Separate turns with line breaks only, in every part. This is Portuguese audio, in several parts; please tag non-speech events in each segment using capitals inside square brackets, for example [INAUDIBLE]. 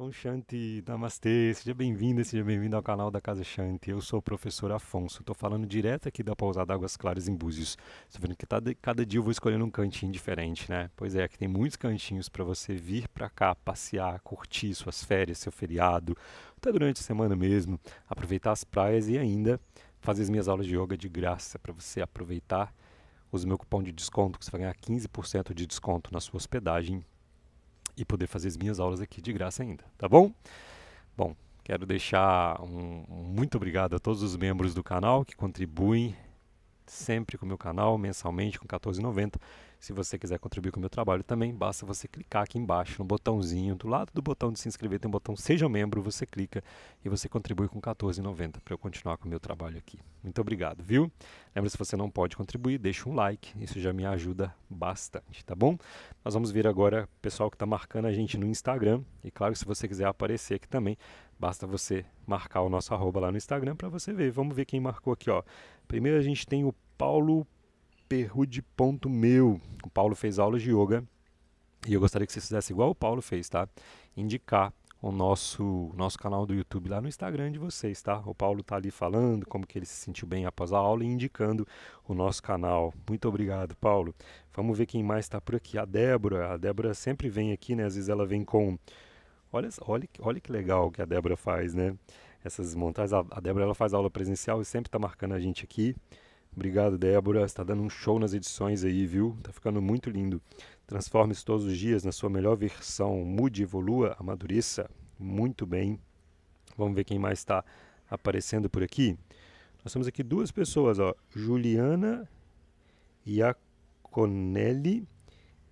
Om Shanti, Namastê, seja bem vindo seja bem-vindo ao canal da Casa Shanti. Eu sou o professor Afonso, estou falando direto aqui da Pousada Águas Claras em Búzios. Estou vendo que tá de, cada dia eu vou escolhendo um cantinho diferente, né? Pois é, aqui tem muitos cantinhos para você vir para cá, passear, curtir suas férias, seu feriado, até durante a semana mesmo, aproveitar as praias e ainda fazer as minhas aulas de yoga de graça para você aproveitar. Use meu cupom de desconto que você vai ganhar 15% de desconto na sua hospedagem e poder fazer as minhas aulas aqui de graça ainda, tá bom? Bom, quero deixar um, um muito obrigado a todos os membros do canal que contribuem sempre com o meu canal, mensalmente com R$14,90. Se você quiser contribuir com o meu trabalho também, basta você clicar aqui embaixo no botãozinho. Do lado do botão de se inscrever tem um botão Seja Membro, você clica e você contribui com R$14,90 para eu continuar com o meu trabalho aqui. Muito obrigado, viu? Lembra, se você não pode contribuir, deixa um like, isso já me ajuda bastante, tá bom? Nós vamos ver agora o pessoal que está marcando a gente no Instagram. E claro, se você quiser aparecer aqui também, basta você marcar o nosso arroba lá no Instagram para você ver. Vamos ver quem marcou aqui, ó. Primeiro a gente tem o Paulo perrude.meu. O Paulo fez aula de yoga e eu gostaria que você fizesse igual o Paulo fez, tá? Indicar o nosso, nosso canal do YouTube lá no Instagram de vocês, tá? O Paulo tá ali falando como que ele se sentiu bem após a aula e indicando o nosso canal. Muito obrigado, Paulo. Vamos ver quem mais está por aqui. A Débora, a Débora sempre vem aqui, né? Às vezes ela vem com Olha, olha, olha que legal que a Débora faz, né? Essas montagens. A, a Débora ela faz aula presencial e sempre tá marcando a gente aqui. Obrigado, Débora. Está dando um show nas edições aí, viu? Tá ficando muito lindo. Transforme-se todos os dias na sua melhor versão. Mude, evolua, amadureça. Muito bem. Vamos ver quem mais está aparecendo por aqui. Nós temos aqui duas pessoas, ó. Juliana Iaconelli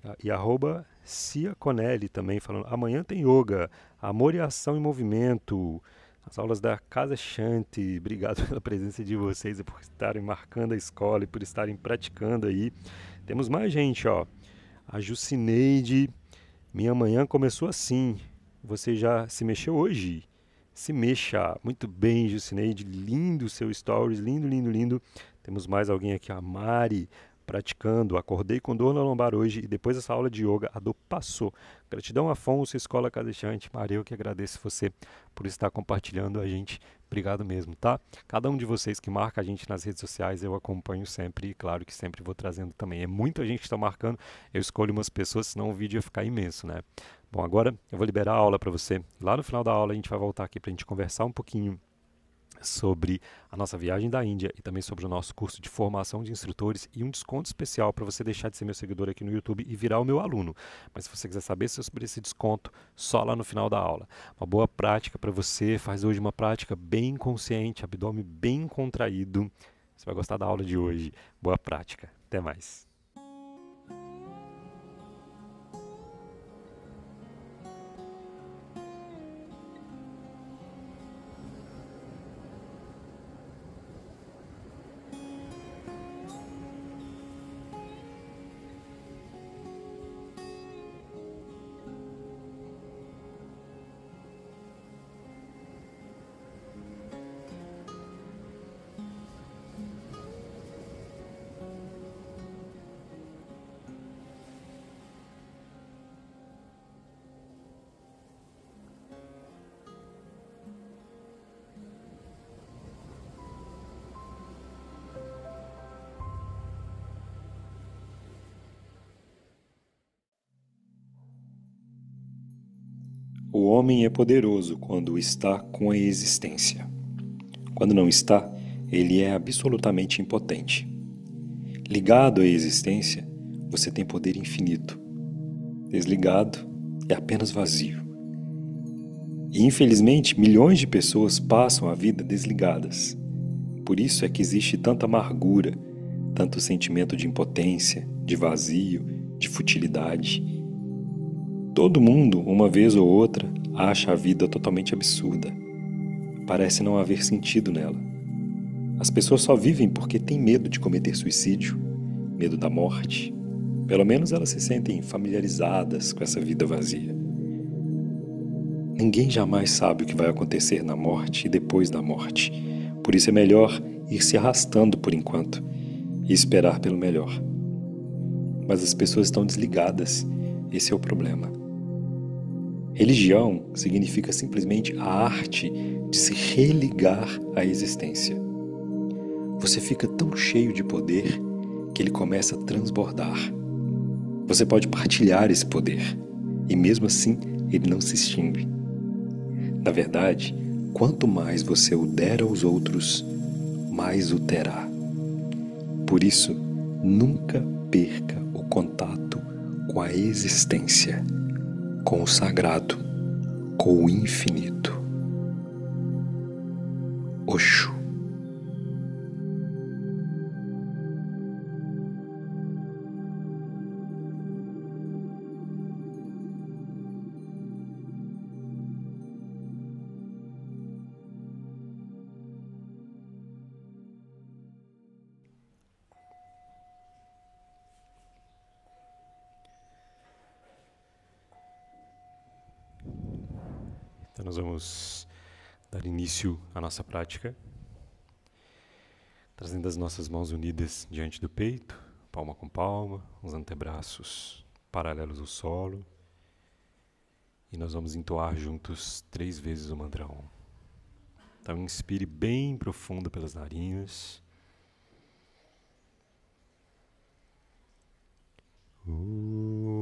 ah, e arroba Cia Conelli também falando. Amanhã tem yoga, amor e ação em movimento. As aulas da Casa Chante. [LAUGHS] Obrigado pela presença de vocês e por estarem marcando a escola e por estarem praticando aí. Temos mais gente, ó. A Jucineide. Minha manhã começou assim. Você já se mexeu hoje? Se mexa. Muito bem, Jucineide. Lindo seu stories. Lindo, lindo, lindo. Temos mais alguém aqui. A Mari praticando. Acordei com dor na lombar hoje e depois dessa aula de yoga a dor passou. Gratidão, Afonso, Escola Cadexante. Maria, eu que agradeço você por estar compartilhando a gente. Obrigado mesmo, tá? Cada um de vocês que marca a gente nas redes sociais, eu acompanho sempre e claro que sempre vou trazendo também. É muita gente que está marcando, eu escolho umas pessoas, senão o vídeo ia ficar imenso, né? Bom, agora eu vou liberar a aula para você. Lá no final da aula a gente vai voltar aqui para a gente conversar um pouquinho sobre a nossa viagem da Índia e também sobre o nosso curso de formação de instrutores e um desconto especial para você deixar de ser meu seguidor aqui no YouTube e virar o meu aluno. Mas se você quiser saber sobre esse desconto, só lá no final da aula. Uma boa prática para você, faz hoje uma prática bem consciente, abdômen bem contraído. Você vai gostar da aula de hoje. Boa prática. Até mais. homem é poderoso quando está com a existência. Quando não está, ele é absolutamente impotente. Ligado à existência, você tem poder infinito. Desligado, é apenas vazio. E infelizmente, milhões de pessoas passam a vida desligadas. Por isso é que existe tanta amargura, tanto sentimento de impotência, de vazio, de futilidade. Todo mundo, uma vez ou outra, acha a vida totalmente absurda. Parece não haver sentido nela. As pessoas só vivem porque têm medo de cometer suicídio, medo da morte. Pelo menos elas se sentem familiarizadas com essa vida vazia. Ninguém jamais sabe o que vai acontecer na morte e depois da morte. Por isso é melhor ir se arrastando por enquanto e esperar pelo melhor. Mas as pessoas estão desligadas. Esse é o problema. Religião significa simplesmente a arte de se religar à existência. Você fica tão cheio de poder que ele começa a transbordar. Você pode partilhar esse poder e mesmo assim ele não se extingue. Na verdade, quanto mais você o der aos outros, mais o terá. Por isso, nunca perca o contato com a existência com o sagrado, com o infinito. Oxo. Nós vamos dar início à nossa prática, trazendo as nossas mãos unidas diante do peito, palma com palma, os antebraços paralelos ao solo. E nós vamos entoar juntos três vezes o mantra Om. Então inspire bem profundo pelas narinas. Ooh. Uh.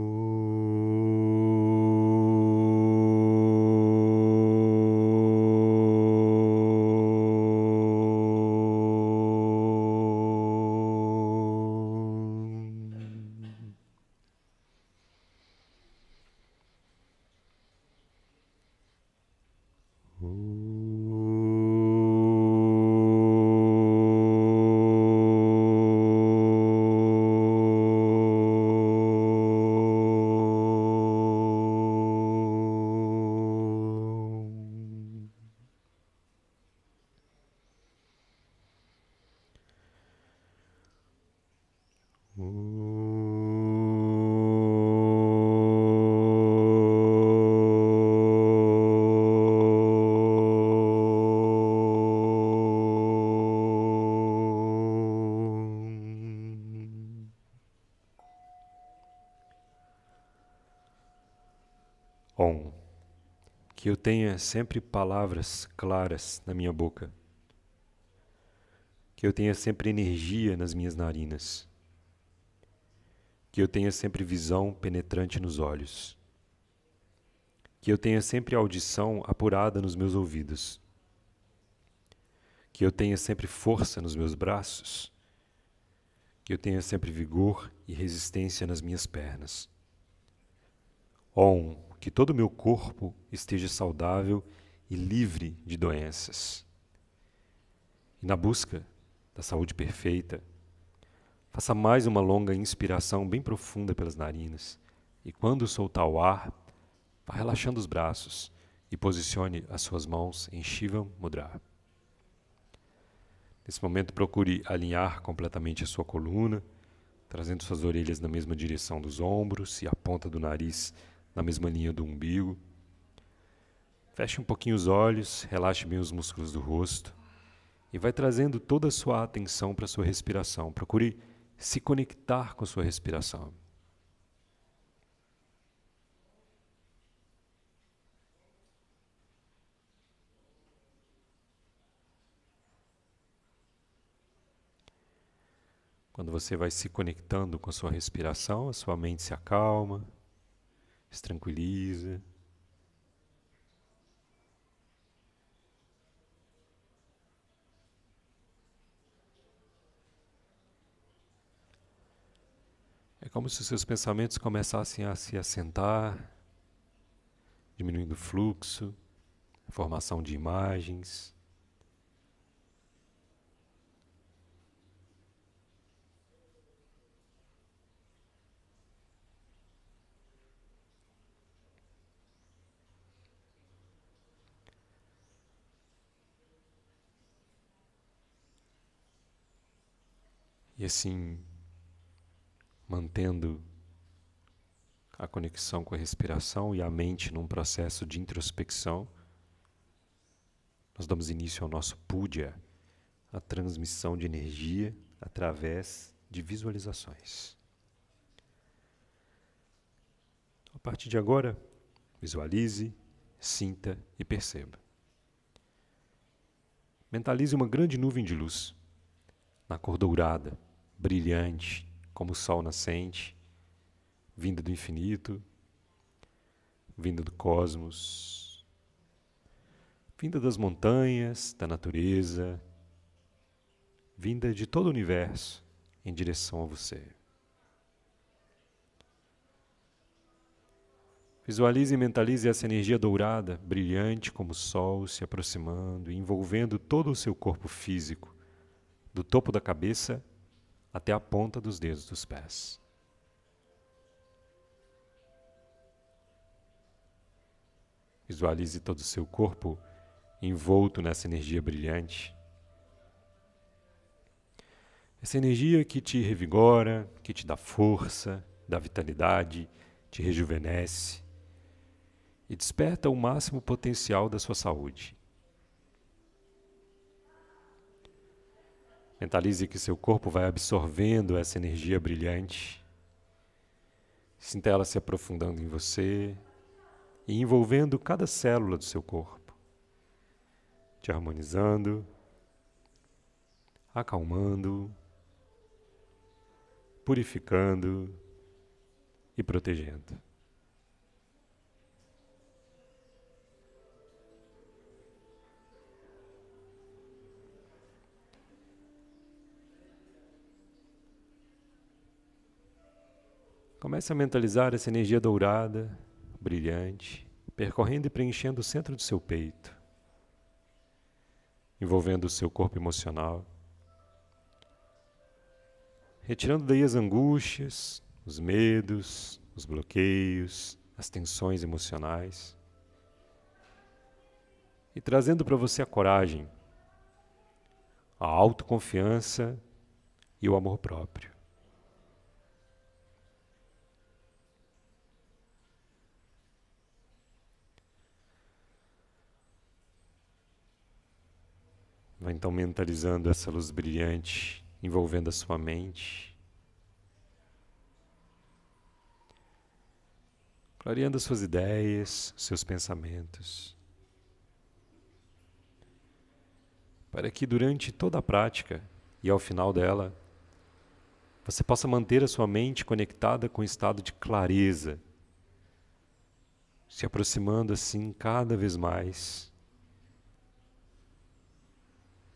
que eu tenha sempre palavras claras na minha boca, que eu tenha sempre energia nas minhas narinas, que eu tenha sempre visão penetrante nos olhos, que eu tenha sempre audição apurada nos meus ouvidos, que eu tenha sempre força nos meus braços, que eu tenha sempre vigor e resistência nas minhas pernas. Om que todo o meu corpo esteja saudável e livre de doenças. E na busca da saúde perfeita, faça mais uma longa inspiração bem profunda pelas narinas e, quando soltar o ar, vá relaxando os braços e posicione as suas mãos em Shiva Mudra. Nesse momento, procure alinhar completamente a sua coluna, trazendo suas orelhas na mesma direção dos ombros e a ponta do nariz na mesma linha do umbigo. Feche um pouquinho os olhos, relaxe bem os músculos do rosto e vai trazendo toda a sua atenção para a sua respiração. Procure se conectar com a sua respiração. Quando você vai se conectando com a sua respiração, a sua mente se acalma, se tranquiliza É como se os seus pensamentos começassem a se assentar, diminuindo o fluxo, a formação de imagens. E assim, mantendo a conexão com a respiração e a mente num processo de introspecção, nós damos início ao nosso puja, a transmissão de energia através de visualizações. A partir de agora, visualize, sinta e perceba. Mentalize uma grande nuvem de luz, na cor dourada, brilhante como o sol nascente, vinda do infinito, vinda do cosmos, vinda das montanhas, da natureza, vinda de todo o universo em direção a você. Visualize e mentalize essa energia dourada, brilhante como o sol, se aproximando e envolvendo todo o seu corpo físico, do topo da cabeça até a ponta dos dedos dos pés. Visualize todo o seu corpo envolto nessa energia brilhante. Essa energia que te revigora, que te dá força, dá vitalidade, te rejuvenesce e desperta o máximo potencial da sua saúde. Mentalize que seu corpo vai absorvendo essa energia brilhante. Sinta ela se aprofundando em você e envolvendo cada célula do seu corpo, te harmonizando, acalmando, purificando e protegendo. Comece a mentalizar essa energia dourada, brilhante, percorrendo e preenchendo o centro do seu peito, envolvendo o seu corpo emocional, retirando daí as angústias, os medos, os bloqueios, as tensões emocionais e trazendo para você a coragem, a autoconfiança e o amor próprio. Vai então mentalizando essa luz brilhante envolvendo a sua mente. Clareando as suas ideias, seus pensamentos. Para que durante toda a prática e ao final dela, você possa manter a sua mente conectada com o estado de clareza, se aproximando assim cada vez mais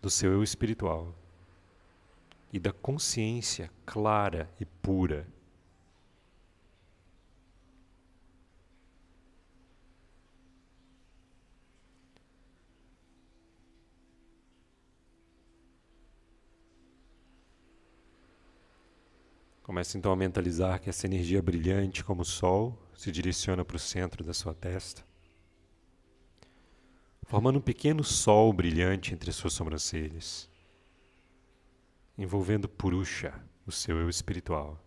do seu eu espiritual e da consciência clara e pura. Comece então a mentalizar que essa energia brilhante, como o sol, se direciona para o centro da sua testa formando um pequeno sol brilhante entre suas sobrancelhas, envolvendo Purusha, o seu eu espiritual.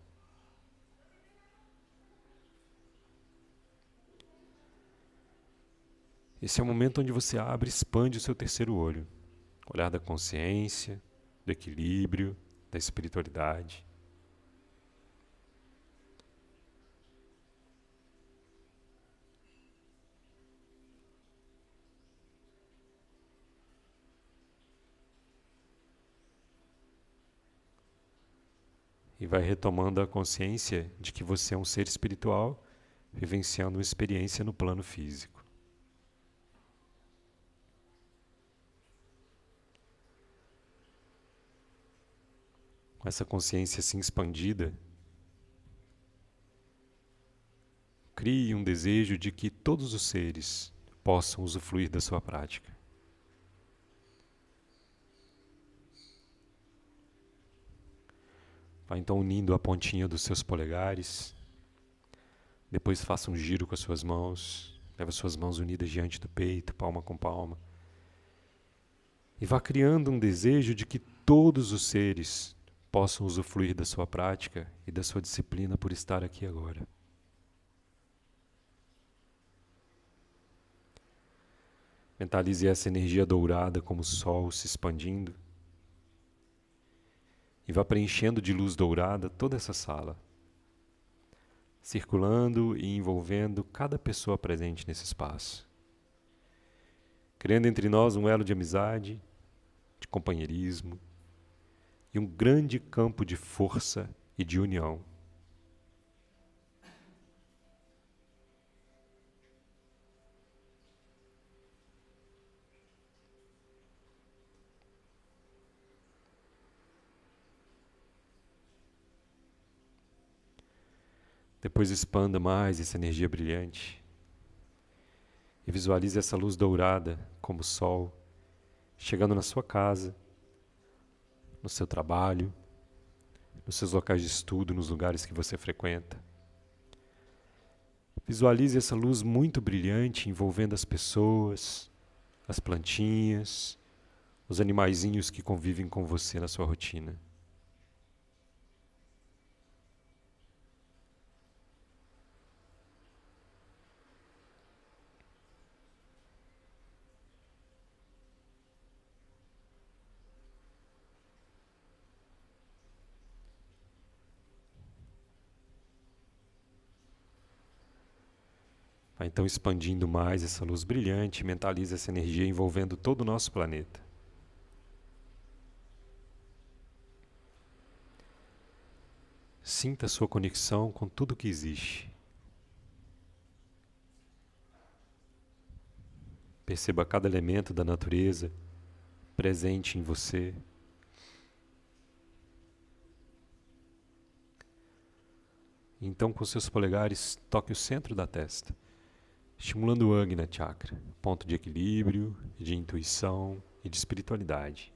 Esse é o momento onde você abre e expande o seu terceiro olho, olhar da consciência, do equilíbrio, da espiritualidade. e vai retomando a consciência de que você é um ser espiritual vivenciando uma experiência no plano físico. Com essa consciência assim expandida, crie um desejo de que todos os seres possam usufruir da sua prática. Vai tá, então unindo a pontinha dos seus polegares. Depois faça um giro com as suas mãos. Leve suas mãos unidas diante do peito, palma com palma. E vá criando um desejo de que todos os seres possam usufruir da sua prática e da sua disciplina por estar aqui agora. Mentalize essa energia dourada como o sol se expandindo e vá preenchendo de luz dourada toda essa sala, circulando e envolvendo cada pessoa presente nesse espaço, criando entre nós um elo de amizade, de companheirismo e um grande campo de força e de união Depois expanda mais essa energia brilhante e visualize essa luz dourada como o sol chegando na sua casa, no seu trabalho, nos seus locais de estudo, nos lugares que você frequenta. Visualize essa luz muito brilhante envolvendo as pessoas, as plantinhas, os animaizinhos que convivem com você na sua rotina. Tá então expandindo mais essa luz brilhante, mentaliza essa energia envolvendo todo o nosso planeta. Sinta sua conexão com tudo que existe. Perceba cada elemento da natureza presente em você. Então, com seus polegares, toque o centro da testa estimulando o Agna Chakra, ponto de equilíbrio, de intuição e de espiritualidade.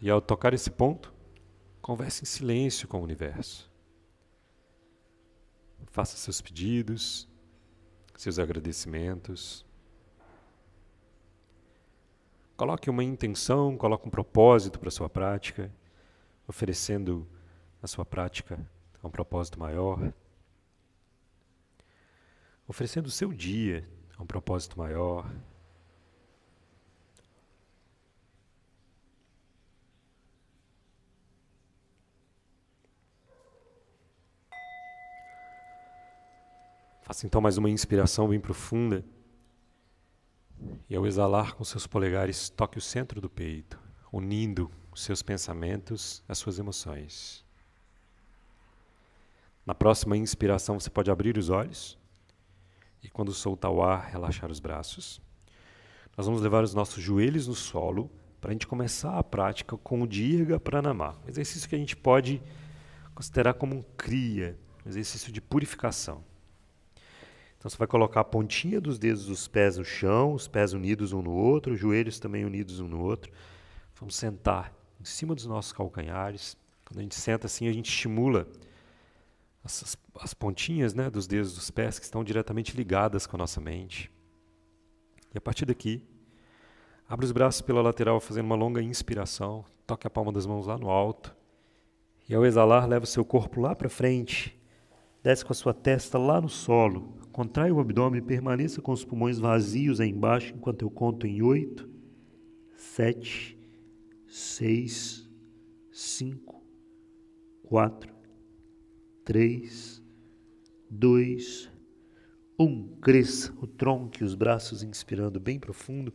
E ao tocar esse ponto, converse em silêncio com o universo. Faça seus pedidos, seus agradecimentos. Coloque uma intenção, coloque um propósito para a sua prática, oferecendo a sua prática a um propósito maior oferecendo o seu dia a um propósito maior. Faça então mais uma inspiração bem profunda. E ao exalar com seus polegares, toque o centro do peito, unindo os seus pensamentos às suas emoções. Na próxima inspiração, você pode abrir os olhos e quando soltar o ar, relaxar os braços. Nós vamos levar os nossos joelhos no solo para a gente começar a prática com o Dirga Pranamá, um exercício que a gente pode considerar como um cria, um exercício de purificação. Então você vai colocar a pontinha dos dedos dos pés no chão, os pés unidos um no outro, os joelhos também unidos um no outro. Vamos sentar em cima dos nossos calcanhares. Quando a gente senta assim, a gente estimula as, as pontinhas né, dos dedos dos pés que estão diretamente ligadas com a nossa mente. E a partir daqui, abre os braços pela lateral, fazendo uma longa inspiração, toque a palma das mãos lá no alto. E ao exalar, leva o seu corpo lá para frente, desce com a sua testa lá no solo, contrai o abdômen e permaneça com os pulmões vazios aí embaixo enquanto eu conto em 8, 7, 6, 5, 4, 3, 2, 1. Cresça o tronco e os braços inspirando bem profundo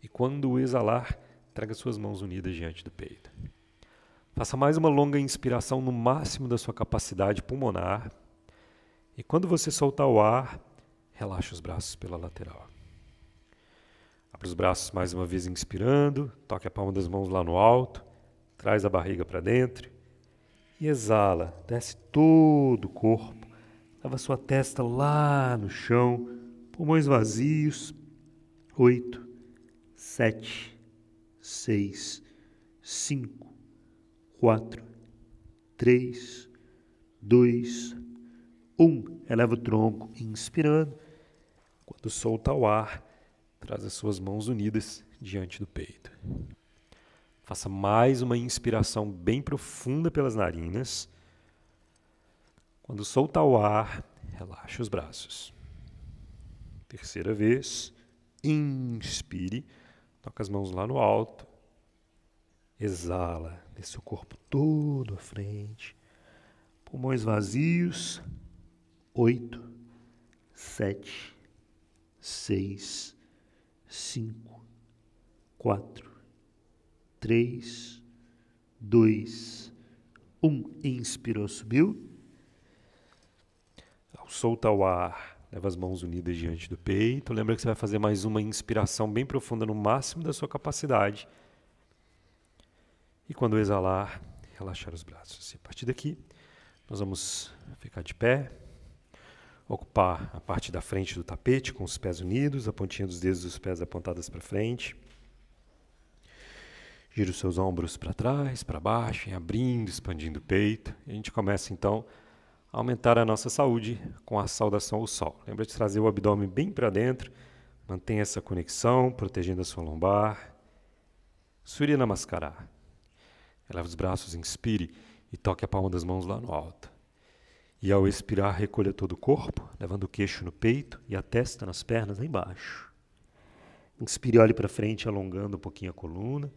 e quando exalar, traga suas mãos unidas diante do peito. Faça mais uma longa inspiração no máximo da sua capacidade pulmonar. E quando você soltar o ar, relaxa os braços pela lateral. Abre os braços mais uma vez inspirando, toque a palma das mãos lá no alto, traz a barriga para dentro e exala, desce todo o corpo, leva sua testa lá no chão, pulmões vazios. Oito, sete, seis, cinco, quatro, três, dois, um. Eleva o tronco, inspirando. Quando solta o ar, traz as suas mãos unidas diante do peito. Faça mais uma inspiração bem profunda pelas narinas. Quando soltar o ar, relaxe os braços. Terceira vez, inspire, toca as mãos lá no alto. Exala, desce o corpo todo à frente. Pulmões vazios. Oito, sete, seis, cinco, quatro, 3, 2, 1. Inspirou, subiu. Solta o ar. Leva as mãos unidas diante do peito. Lembra que você vai fazer mais uma inspiração bem profunda no máximo da sua capacidade. E quando exalar, relaxar os braços. E a partir daqui, nós vamos ficar de pé, ocupar a parte da frente do tapete com os pés unidos, a pontinha dos dedos dos pés apontadas para frente. Gira os seus ombros para trás, para baixo, abrindo, expandindo o peito. E a gente começa então a aumentar a nossa saúde com a saudação ao sol. Lembra de trazer o abdômen bem para dentro. Mantenha essa conexão, protegendo a sua lombar. Surya Namaskara. Eleva os braços, inspire e toque a palma das mãos lá no alto. E ao expirar, recolha todo o corpo, levando o queixo no peito e a testa nas pernas lá embaixo. Inspire, olhe para frente, alongando um pouquinho a coluna.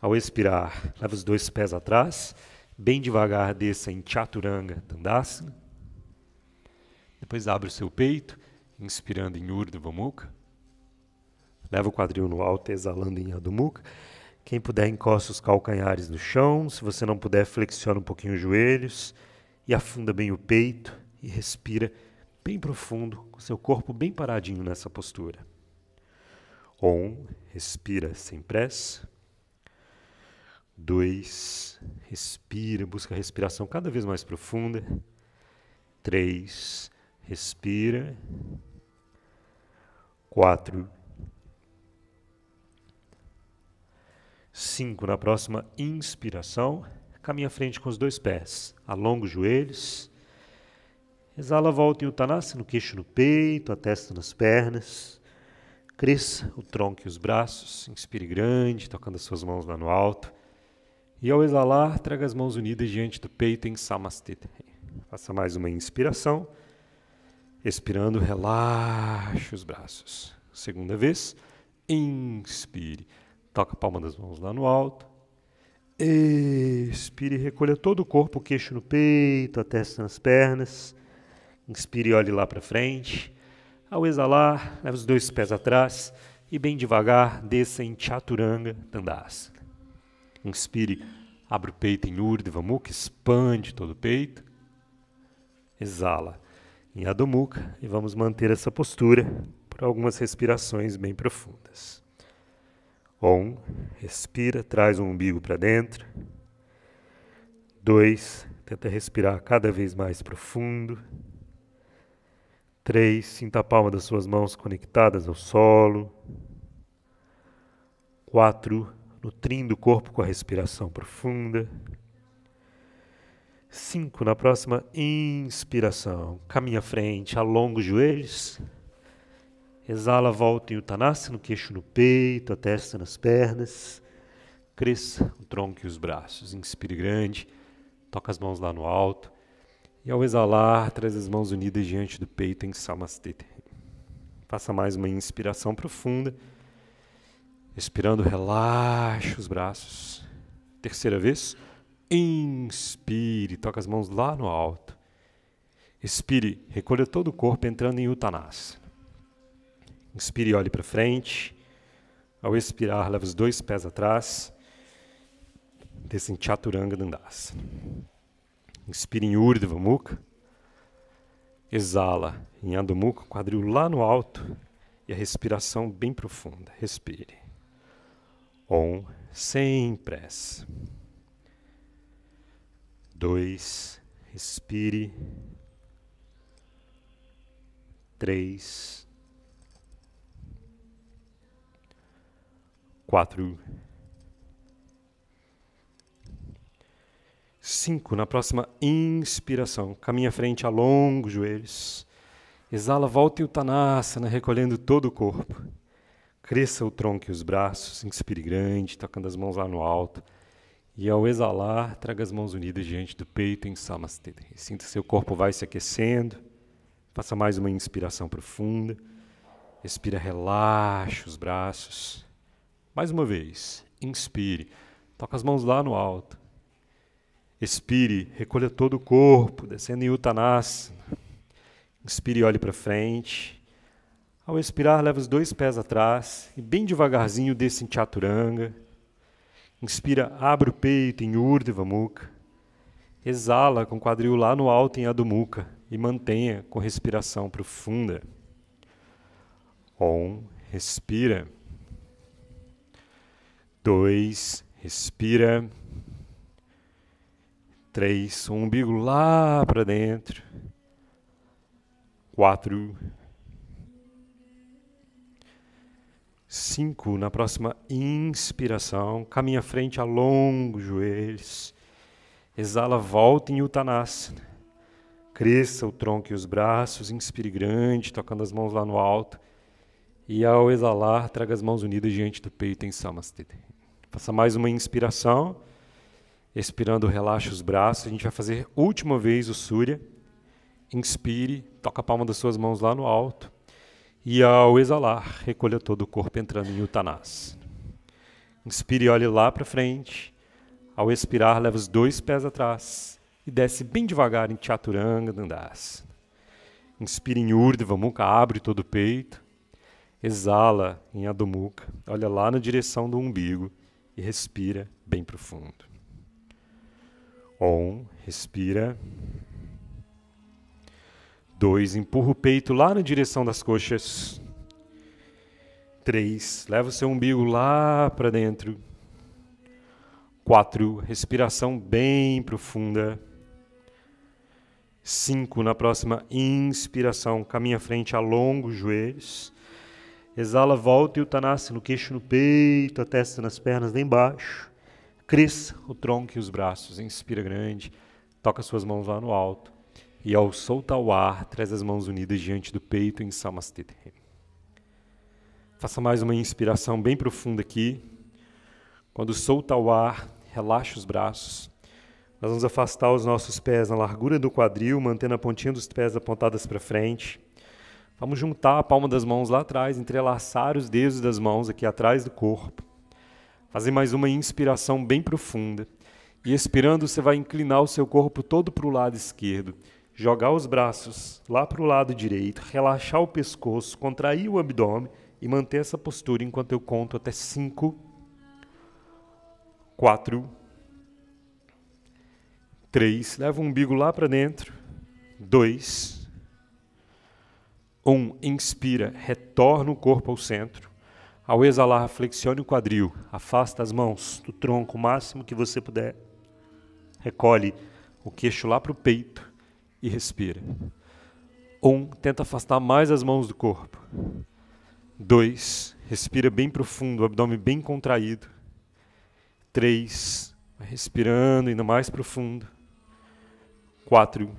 Ao expirar, leve os dois pés atrás, bem devagar desça em Chaturanga Tandasana. Depois abre o seu peito, inspirando em Urdhva Mukha. Leva o quadril no alto, exalando em Adho Mukha. Quem puder, encosta os calcanhares no chão. Se você não puder, flexiona um pouquinho os joelhos e afunda bem o peito e respira bem profundo, com seu corpo bem paradinho nessa postura. Om, respira sem pressa dois, respira, busca a respiração cada vez mais profunda. Três, respira. Quatro. Cinco, na próxima inspiração, caminha à frente com os dois pés, alonga os joelhos. Exala, volta em Uttanasana, no queixo no peito, a testa nas pernas. Cresça o tronco e os braços. Inspire grande, tocando as suas mãos lá no alto. E ao exalar, traga as mãos unidas diante do peito em Samastiti. Faça mais uma inspiração. Expirando, relaxe os braços. Segunda vez, inspire. Toca a palma das mãos lá no alto. Expire, recolha todo o corpo, queixo no peito, a testa nas pernas. Inspire e olhe lá para frente. Ao exalar, leve os dois pés atrás e bem devagar desça em Chaturanga Dandasana. Inspire, abre o peito em Urdhva Mukha, expande todo o peito. Exala em Adho Mukha e vamos manter essa postura por algumas respirações bem profundas. Um, respira, traz o umbigo para dentro. Dois, tenta respirar cada vez mais profundo. Três, sinta a palma das suas mãos conectadas ao solo. Quatro, nutrindo o corpo com a respiração profunda. Cinco, na próxima inspiração, caminha à frente, alonga os joelhos. Exala, volta em Uttanasana, no queixo no peito, a testa nas pernas. Cresça o tronco e os braços. Inspire grande, toca as mãos lá no alto. E ao exalar, traz as mãos unidas diante do peito em Samastiti. Faça mais uma inspiração profunda. Expirando, relaxa os braços. Terceira vez. Inspire, toca as mãos lá no alto. Expire, recolha todo o corpo entrando em Uttanasana. Inspire e olhe para frente. Ao expirar, leva os dois pés atrás. Desce em Chaturanga Dandasana. Inspire em Urdhva Mukha. Exala em Adho Mukha, quadril lá no alto e a respiração bem profunda. Respire on sem pressa. Dois, respire. Três, quatro, cinco. Na próxima inspiração, caminha à frente, alonga os joelhos. Exala, volta em Uttanasana, recolhendo todo o corpo. Cresça o tronco e os braços, inspire grande, tocando as mãos lá no alto. E ao exalar, traga as mãos unidas diante do peito em Samastete. Sinta seu corpo vai se aquecendo. Faça mais uma inspiração profunda. Expira, relaxa os braços. Mais uma vez, inspire. Toca as mãos lá no alto. Expire, recolha todo o corpo, descendo em Utanasana. Inspire e olhe para frente. Ao expirar, leva os dois pés atrás e bem devagarzinho desce em chaturanga. Inspira, abre o peito em Urdhva Mukha. Exala com o quadril lá no alto em adumuka e mantenha com respiração profunda. Um, respira. Dois, respira. Três, o umbigo lá para dentro. Quatro, Cinco Na próxima inspiração, caminha à frente, alonga os joelhos. Exala, volta em Uttanasana. Cresça o tronco e os braços, inspire grande, tocando as mãos lá no alto. E ao exalar, traga as mãos unidas diante do peito em Samastiti. Faça mais uma inspiração. Expirando, relaxa os braços. A gente vai fazer última vez o Surya. Inspire, toca a palma das suas mãos lá no alto e ao exalar, recolha todo o corpo entrando em Utanás. Inspire e olhe lá para frente. Ao expirar, leva os dois pés atrás e desce bem devagar em Chaturanga Dandasana. Inspire em Urdhva Mukha, abre todo o peito. Exala em Adho Mukha, olha lá na direção do umbigo e respira bem profundo. Om, respira. 2. Empurra o peito lá na direção das coxas. 3. Leva o seu umbigo lá para dentro. 4. Respiração bem profunda. 5. Na próxima inspiração, caminha à frente, alonga os joelhos. Exala, volta e utanasana no queixo, no peito, a testa nas pernas, lá embaixo. Cresça o tronco e os braços. Inspira grande. Toca suas mãos lá no alto e ao soltar o ar, traz as mãos unidas diante do peito em Samastitihi. Faça mais uma inspiração bem profunda aqui. Quando solta o ar, relaxa os braços. Nós vamos afastar os nossos pés na largura do quadril, mantendo a pontinha dos pés apontadas para frente. Vamos juntar a palma das mãos lá atrás, entrelaçar os dedos das mãos aqui atrás do corpo. Fazer mais uma inspiração bem profunda. E expirando, você vai inclinar o seu corpo todo para o lado esquerdo jogar os braços lá para o lado direito, relaxar o pescoço, contrair o abdômen e manter essa postura enquanto eu conto até 5, 4, 3. Leva o umbigo lá para dentro. 2, 1. Inspira, retorna o corpo ao centro. Ao exalar, flexione o quadril, afasta as mãos do tronco o máximo que você puder. Recolhe o queixo lá para o peito e respira. Um, tenta afastar mais as mãos do corpo. Dois, respira bem profundo, o abdômen bem contraído. Três, respirando ainda mais profundo. Quatro.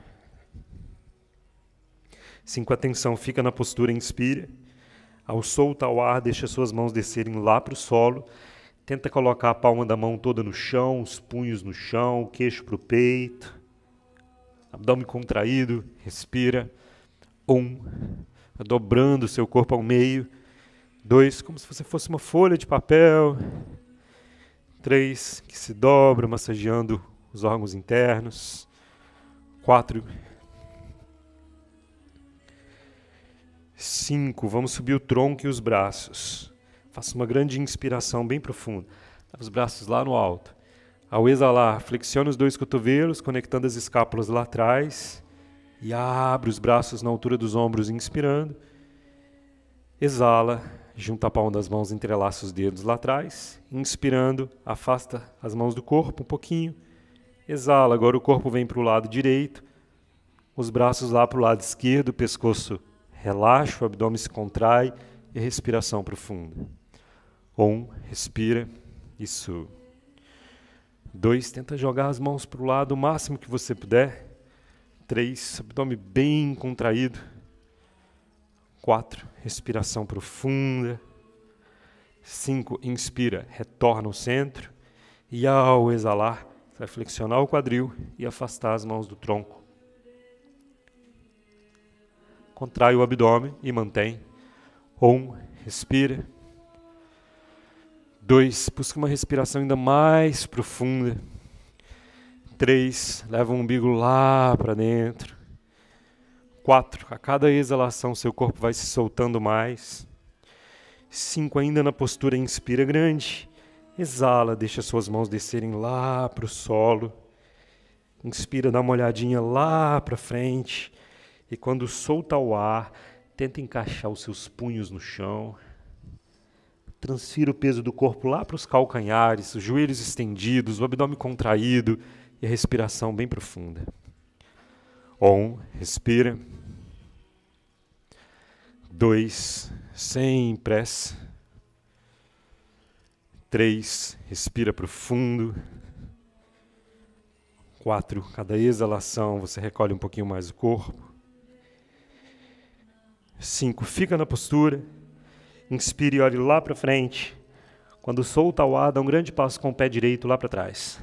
Cinco, atenção, fica na postura, inspira. Ao soltar o ar, deixa suas mãos descerem lá para o solo. Tenta colocar a palma da mão toda no chão, os punhos no chão, o queixo para o peito abdômen contraído, respira. Um, dobrando o seu corpo ao meio. Dois, como se você fosse uma folha de papel. Três, que se dobra, massageando os órgãos internos. Quatro. Cinco, vamos subir o tronco e os braços. Faça uma grande inspiração bem profunda. Os braços lá no alto. Ao exalar, flexiona os dois cotovelos, conectando as escápulas laterais e abre os braços na altura dos ombros, inspirando. Exala, junta a palma das mãos, entrelaça os dedos lá atrás. Inspirando, afasta as mãos do corpo um pouquinho. Exala, agora o corpo vem para o lado direito, os braços lá para o lado esquerdo, o pescoço relaxa, o abdômen se contrai e respiração profunda. Um, respira e sube. Dois, tenta jogar as mãos para o lado o máximo que você puder. Três, abdômen bem contraído. Quatro, respiração profunda. Cinco, inspira, retorna ao centro. E ao exalar, você vai flexionar o quadril e afastar as mãos do tronco. Contrai o abdômen e mantém. Um, respira. Dois, busca uma respiração ainda mais profunda. Três, leva o umbigo lá para dentro. Quatro, a cada exalação seu corpo vai se soltando mais. Cinco, ainda na postura, inspira grande. Exala, deixa suas mãos descerem lá para o solo. Inspira, dá uma olhadinha lá para frente. E quando solta o ar, tenta encaixar os seus punhos no chão transfira o peso do corpo lá para os calcanhares, os joelhos estendidos, o abdômen contraído e a respiração bem profunda. Um, respira. Dois, sem pressa. Três, respira profundo. Quatro, cada exalação você recolhe um pouquinho mais o corpo. Cinco, fica na postura. Inspire e olhe lá para frente. Quando solta o ar, dá um grande passo com o pé direito lá para trás.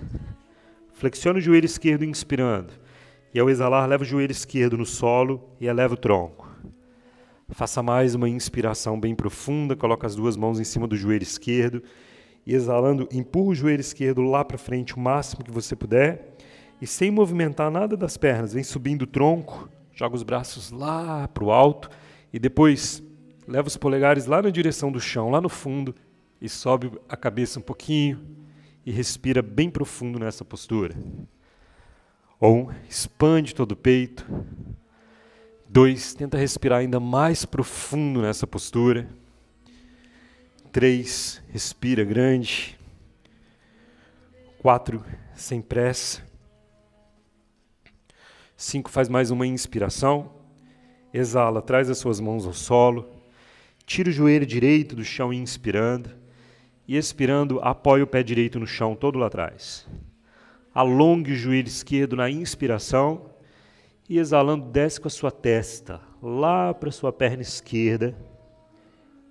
Flexiona o joelho esquerdo inspirando. E ao exalar, leva o joelho esquerdo no solo e eleva o tronco. Faça mais uma inspiração bem profunda, coloca as duas mãos em cima do joelho esquerdo e exalando, empurra o joelho esquerdo lá para frente o máximo que você puder e sem movimentar nada das pernas, vem subindo o tronco, joga os braços lá para o alto e depois leva os polegares lá na direção do chão, lá no fundo, e sobe a cabeça um pouquinho e respira bem profundo nessa postura. um, expande todo o peito. Dois, tenta respirar ainda mais profundo nessa postura. Três, respira grande. Quatro, sem pressa. Cinco, faz mais uma inspiração. Exala, traz as suas mãos ao solo. Tira o joelho direito do chão inspirando. E expirando, apoia o pé direito no chão todo lá atrás. Alongue o joelho esquerdo na inspiração. E exalando, desce com a sua testa lá para a sua perna esquerda.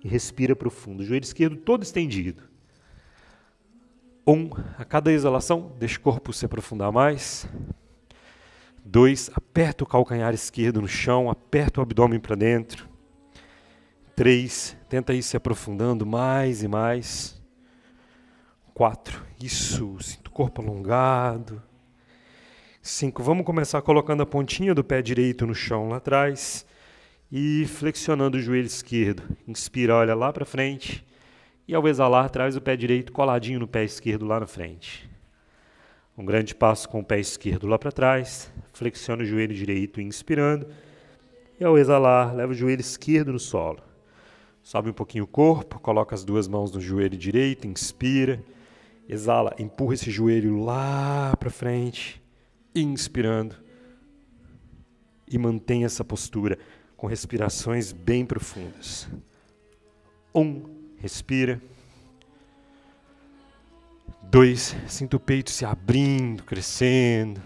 E respira profundo. O joelho esquerdo todo estendido. Um, a cada exalação, deixa o corpo se aprofundar mais. Dois, aperta o calcanhar esquerdo no chão, aperta o abdômen para dentro. Três, tenta ir se aprofundando mais e mais. Quatro, isso, sinto o corpo alongado. Cinco, vamos começar colocando a pontinha do pé direito no chão lá atrás e flexionando o joelho esquerdo. Inspira, olha lá para frente e ao exalar traz o pé direito coladinho no pé esquerdo lá na frente. Um grande passo com o pé esquerdo lá para trás, flexiona o joelho direito inspirando e ao exalar leva o joelho esquerdo no solo. Sobe um pouquinho o corpo, coloca as duas mãos no joelho direito, inspira. Exala, empurra esse joelho lá para frente, inspirando. E mantém essa postura com respirações bem profundas. Um, respira. Dois, sinta o peito se abrindo, crescendo.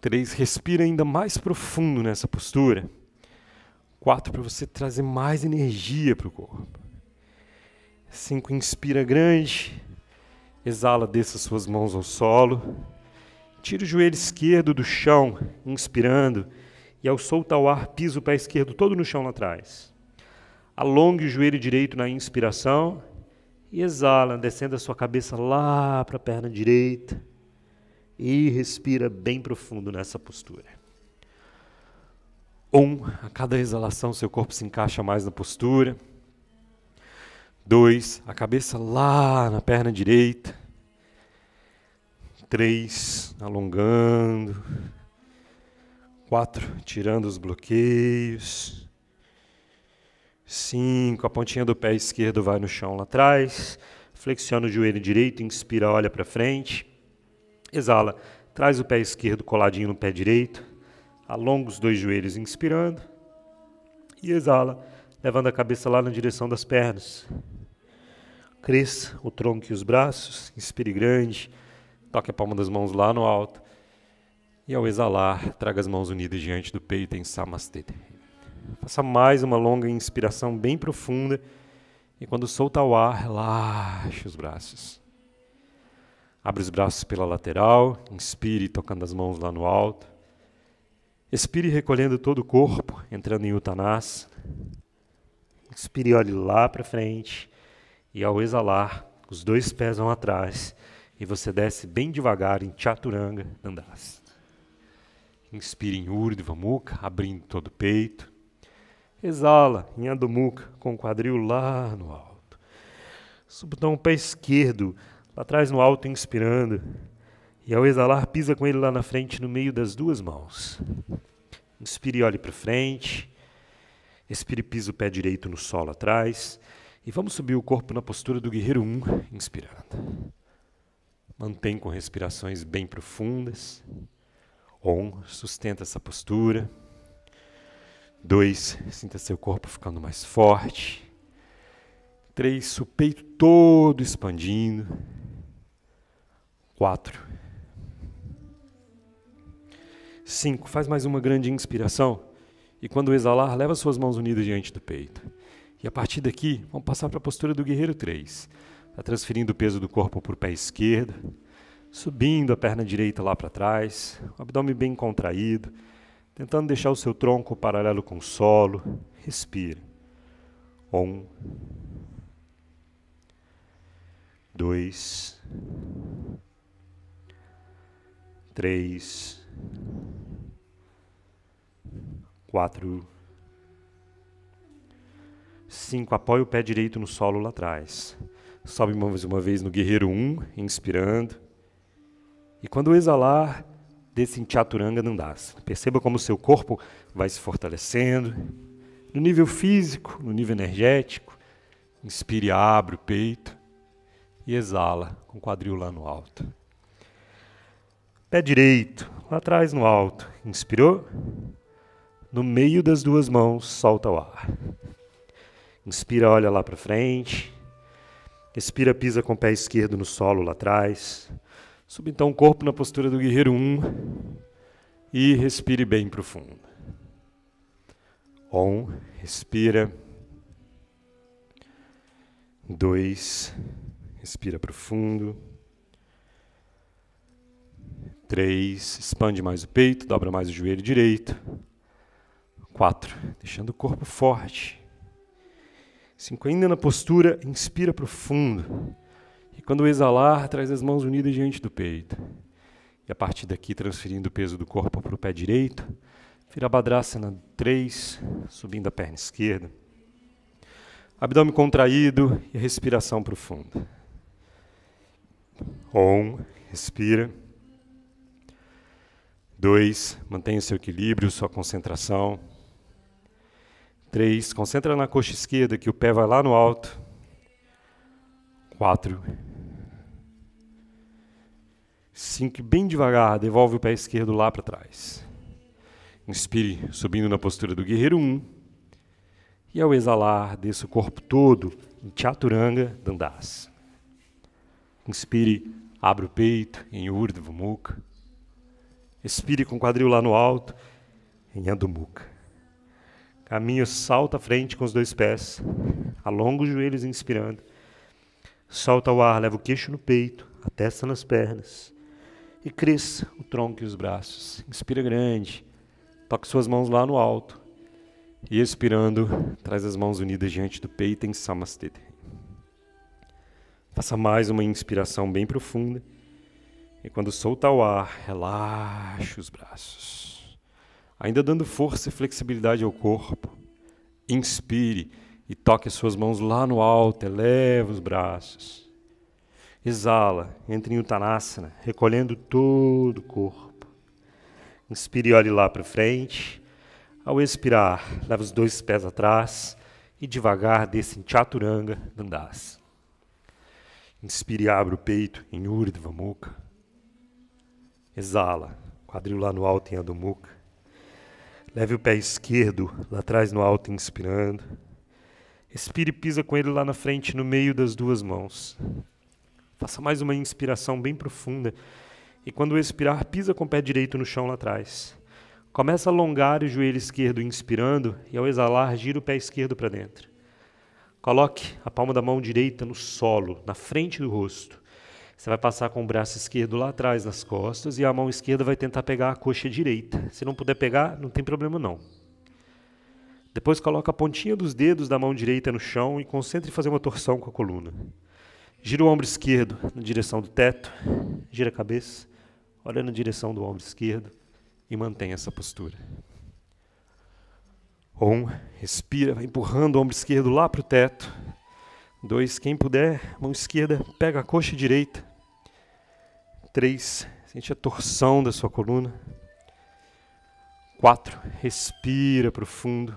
Três, respira ainda mais profundo nessa postura. Quatro para você trazer mais energia para o corpo. Cinco, inspira grande, exala, desça suas mãos ao solo. Tira o joelho esquerdo do chão, inspirando, e ao soltar o ar, pisa o pé esquerdo todo no chão lá atrás. Alongue o joelho direito na inspiração e exala, descendo a sua cabeça lá para a perna direita. E respira bem profundo nessa postura. Um, a cada exalação, seu corpo se encaixa mais na postura. Dois, a cabeça lá na perna direita. Três, alongando. Quatro, tirando os bloqueios. Cinco, a pontinha do pé esquerdo vai no chão lá atrás. Flexiona o joelho direito, inspira, olha para frente. Exala, traz o pé esquerdo coladinho no pé direito. Alonga os dois joelhos inspirando. E exala, levando a cabeça lá na direção das pernas. Cresça o tronco e os braços. Inspire grande. Toque a palma das mãos lá no alto. E ao exalar, traga as mãos unidas diante do peito em Samastete. Faça mais uma longa inspiração bem profunda. E quando solta o ar, relaxe os braços. Abre os braços pela lateral, inspire tocando as mãos lá no alto. Expire recolhendo todo o corpo, entrando em Utanás. Expire olhe lá para frente. E ao exalar, os dois pés vão atrás. E você desce bem devagar em Chaturanga Dandasana. Inspire em Urdhva Mukha, abrindo todo o peito. Exala em Adho Mukha, com o quadril lá no alto. Subtão o pé esquerdo, lá atrás no alto, inspirando. E ao exalar, pisa com ele lá na frente, no meio das duas mãos. Inspire e olhe para frente. Expire, pisa o pé direito no solo atrás. E vamos subir o corpo na postura do guerreiro 1, um, inspirando. Mantém com respirações bem profundas. 1, um, sustenta essa postura. 2, sinta seu corpo ficando mais forte. 3, o peito todo expandindo. 4, 5. Faz mais uma grande inspiração. E quando exalar, leva suas mãos unidas diante do peito. E a partir daqui, vamos passar para a postura do guerreiro 3. Está transferindo o peso do corpo para o pé esquerdo, subindo a perna direita lá para trás, o abdômen bem contraído, tentando deixar o seu tronco paralelo com o solo. Respira. Um, dois, três, 4. 5. apoie o pé direito no solo lá atrás. Sobe mais uma vez no guerreiro 1, um, inspirando. E quando exalar, desce em Chaturanga Dandasana. Perceba como o seu corpo vai se fortalecendo no nível físico, no nível energético. Inspire, abre o peito e exala com o quadril lá no alto. Pé direito, lá atrás no alto. Inspirou no meio das duas mãos, solta o ar. Inspira, olha lá para frente. Expira, pisa com o pé esquerdo no solo lá atrás. Suba então o corpo na postura do guerreiro 1 um, e respire bem profundo. Um, respira. Dois, respira profundo. Três, expande mais o peito, dobra mais o joelho direito. 4. Deixando o corpo forte. 5. Ainda na postura, inspira profundo. E quando exalar, traz as mãos unidas diante do peito. E a partir daqui, transferindo o peso do corpo para o pé direito. Virabhadrasana 3, subindo a perna esquerda. Abdômen contraído e respiração profunda. Om, respira. Dois, mantenha seu equilíbrio, sua concentração. Três, concentra na coxa esquerda, que o pé vai lá no alto. Quatro. Cinco, bem devagar, devolve o pé esquerdo lá para trás. Inspire, subindo na postura do guerreiro Um. E ao exalar, desça o corpo todo em Chaturanga dandas. Inspire, abre o peito em Urdhva Mukha. Expire com o quadril lá no alto em mukha. Caminho salta à frente com os dois pés. Alonga os joelhos inspirando. Solta o ar, leva o queixo no peito, a testa nas pernas. E cresça o tronco e os braços. Inspira grande. Toque suas mãos lá no alto. E expirando, traz as mãos unidas diante do peito em Samastete. Faça mais uma inspiração bem profunda. E quando solta o ar, relaxa os braços ainda dando força e flexibilidade ao corpo. Inspire e toque as suas mãos lá no alto, eleva os braços. Exala, entre em Uttanasana, recolhendo todo o corpo. Inspire e olhe lá para frente. Ao expirar, leva os dois pés atrás e devagar desça em Chaturanga Dandas. Inspire e abre o peito em Urdhva Mukha. Exala, quadril lá no alto em Adho Mukha. Leve o pé esquerdo lá atrás no alto, inspirando. Expire e pisa com ele lá na frente, no meio das duas mãos. Faça mais uma inspiração bem profunda. E quando expirar, pisa com o pé direito no chão lá atrás. Começa a alongar o joelho esquerdo inspirando e ao exalar, gira o pé esquerdo para dentro. Coloque a palma da mão direita no solo, na frente do rosto. Você vai passar com o braço esquerdo lá atrás nas costas e a mão esquerda vai tentar pegar a coxa direita. Se não puder pegar, não tem problema não. Depois coloca a pontinha dos dedos da mão direita no chão e concentre em fazer uma torção com a coluna. Gira o ombro esquerdo na direção do teto, gira a cabeça, olha na direção do ombro esquerdo e mantém essa postura. Um, respira, vai empurrando o ombro esquerdo lá para o teto, 2. Quem puder, mão esquerda, pega a coxa direita. 3. Sente a torção da sua coluna. 4. Respira profundo.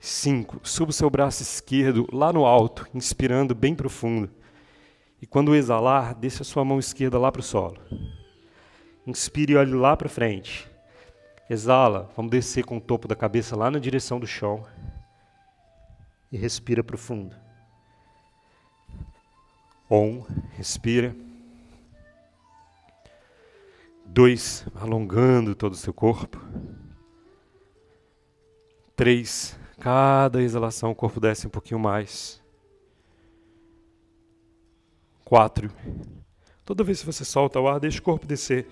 5. Suba o seu braço esquerdo lá no alto, inspirando bem profundo. E quando exalar, desça a sua mão esquerda lá para o solo. Inspire e olhe lá para frente. Exala, vamos descer com o topo da cabeça lá na direção do chão e respira profundo. Um, respira. Dois, alongando todo o seu corpo. Três, cada exalação o corpo desce um pouquinho mais. Quatro, toda vez que você solta o ar, deixa o corpo descer.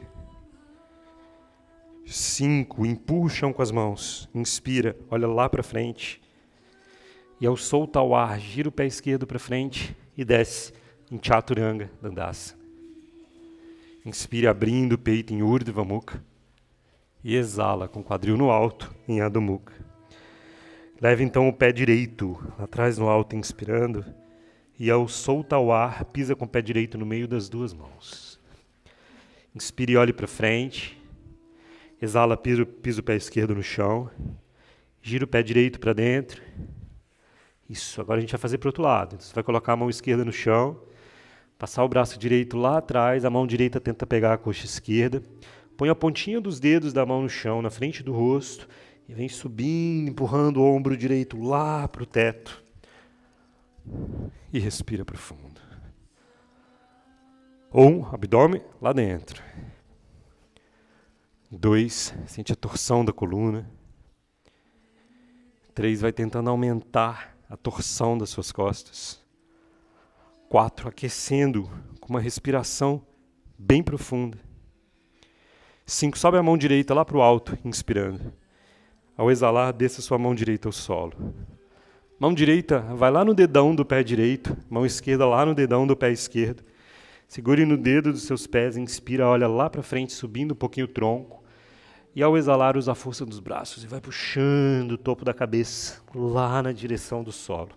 Cinco, empuxam com as mãos. Inspira, olha lá para frente. E ao soltar o ar, gira o pé esquerdo para frente e desce em Chaturanga Dandasana. Inspire abrindo o peito em Urdhva Mukha e exala com o quadril no alto em Adho Mukha. Leve então o pé direito atrás no alto inspirando e ao soltar o ar, pisa com o pé direito no meio das duas mãos. Inspire e olhe para frente. Exala, pisa, pisa o pé esquerdo no chão. Gira o pé direito para dentro isso, agora a gente vai fazer para o outro lado. Então, você vai colocar a mão esquerda no chão, passar o braço direito lá atrás, a mão direita tenta pegar a coxa esquerda, põe a pontinha dos dedos da mão no chão, na frente do rosto, e vem subindo, empurrando o ombro direito lá para o teto. E respira profundo. Um, abdômen lá dentro. Dois, sente a torção da coluna. Três, vai tentando aumentar a torção das suas costas. Quatro, aquecendo com uma respiração bem profunda. Cinco, sobe a mão direita lá para o alto, inspirando. Ao exalar, desça sua mão direita ao solo. Mão direita vai lá no dedão do pé direito, mão esquerda lá no dedão do pé esquerdo. Segure no dedo dos seus pés, inspira, olha lá para frente, subindo um pouquinho o tronco. E ao exalar, usa a força dos braços e vai puxando o topo da cabeça lá na direção do solo.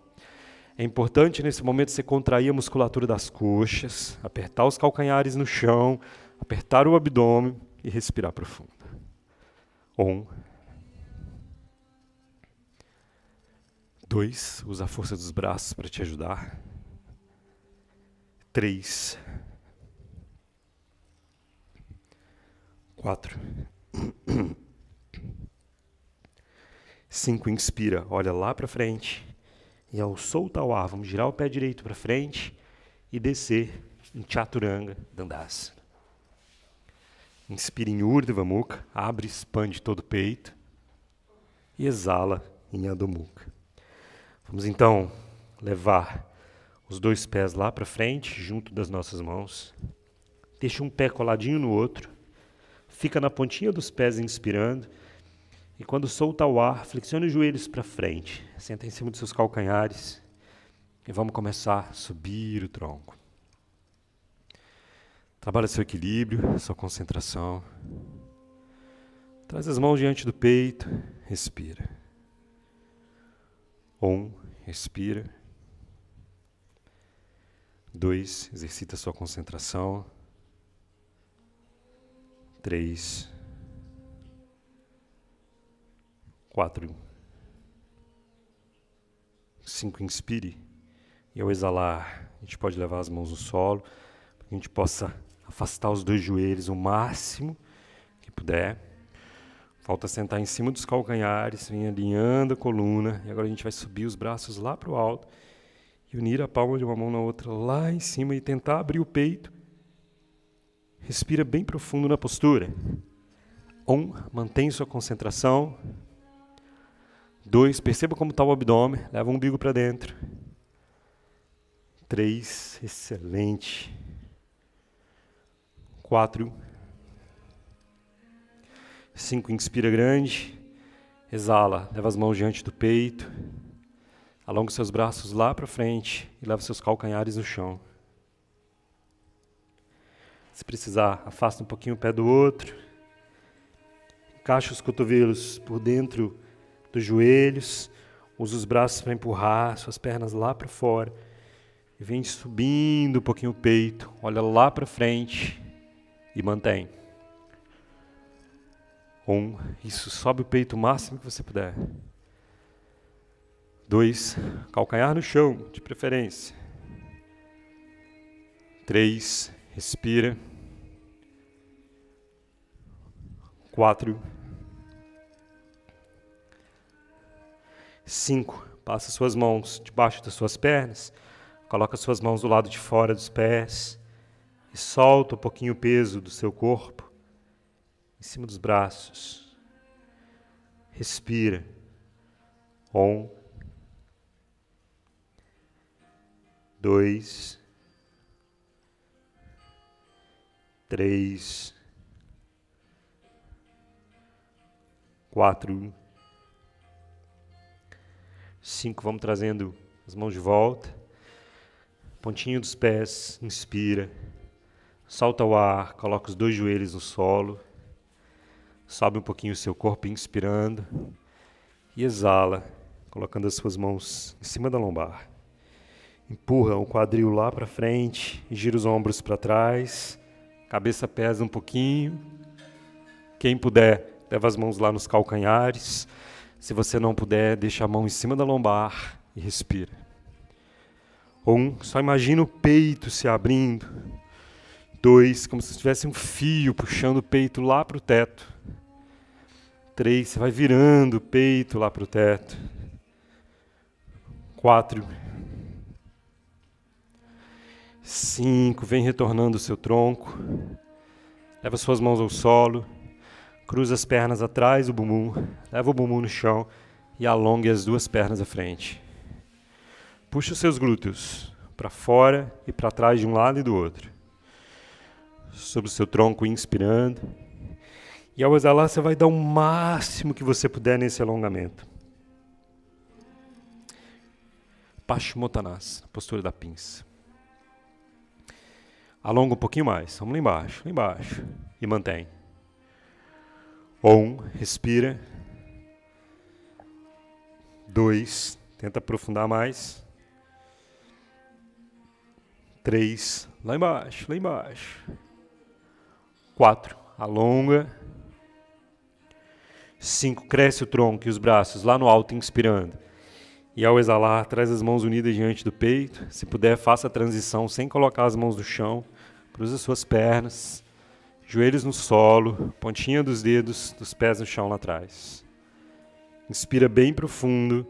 É importante nesse momento você contrair a musculatura das coxas, apertar os calcanhares no chão, apertar o abdômen e respirar profundo. Um. Dois. Usa a força dos braços para te ajudar. Três. Quatro. Cinco, inspira, olha lá para frente. E ao soltar o ar, vamos girar o pé direito para frente e descer em Chaturanga Dandasana. Inspira em Urdhva Mukha, abre e expande todo o peito. E exala em Adho Mukha. Vamos então levar os dois pés lá para frente, junto das nossas mãos. Deixa um pé coladinho no outro fica na pontinha dos pés inspirando. E quando solta o ar, flexione os joelhos para frente, senta em cima dos seus calcanhares e vamos começar a subir o tronco. Trabalha seu equilíbrio, sua concentração. Traz as mãos diante do peito, respira. Um, respira. Dois, exercita sua concentração três, quatro, cinco. Inspire. E ao exalar, a gente pode levar as mãos no solo, para que a gente possa afastar os dois joelhos o máximo que puder. Falta sentar em cima dos calcanhares, vem alinhando a coluna. E agora a gente vai subir os braços lá para o alto e unir a palma de uma mão na outra lá em cima e tentar abrir o peito Respira bem profundo na postura. Um, mantém sua concentração. Dois, perceba como está o abdômen, leva o umbigo para dentro. Três, excelente. Quatro. Cinco, inspira grande. Exala, leva as mãos diante do peito. Alonga seus braços lá para frente e leva seus calcanhares no chão. Se precisar, afasta um pouquinho o pé do outro. Encaixa os cotovelos por dentro dos joelhos. Usa os braços para empurrar suas pernas lá para fora. E vem subindo um pouquinho o peito. Olha lá para frente e mantém. Um, isso, sobe o peito o máximo que você puder. Dois, calcanhar no chão, de preferência. Três, Respira. Quatro. Cinco. Passa suas mãos debaixo das suas pernas. Coloca suas mãos do lado de fora dos pés. E solta um pouquinho o peso do seu corpo em cima dos braços. Respira. Um. Dois. três, quatro, cinco. Vamos trazendo as mãos de volta. Pontinho dos pés, inspira. Solta o ar, coloca os dois joelhos no solo. Sobe um pouquinho o seu corpo, inspirando. E exala, colocando as suas mãos em cima da lombar. Empurra o quadril lá para frente, gira os ombros para trás cabeça pesa um pouquinho. Quem puder, leva as mãos lá nos calcanhares. Se você não puder, deixa a mão em cima da lombar e respira. Um, só imagina o peito se abrindo. Dois, como se tivesse um fio puxando o peito lá para o teto. Três, você vai virando o peito lá para o teto. Quatro, Cinco, vem retornando o seu tronco. Leva suas mãos ao solo. Cruza as pernas atrás do bumbum. Leva o bumbum no chão e alongue as duas pernas à frente. Puxa os seus glúteos para fora e para trás de um lado e do outro. Sobre o seu tronco, inspirando. E ao exalar, você vai dar o máximo que você puder nesse alongamento. Paschimottanasana, postura da pinça. Alonga um pouquinho mais. Vamos lá embaixo, lá embaixo. E mantém. Um, respira. Dois, tenta aprofundar mais. Três, lá embaixo, lá embaixo. Quatro, alonga. Cinco, cresce o tronco e os braços lá no alto, inspirando. E ao exalar, traz as mãos unidas diante do peito. Se puder, faça a transição sem colocar as mãos no chão. Cruza suas pernas, joelhos no solo, pontinha dos dedos, dos pés no chão lá atrás. Inspira bem profundo.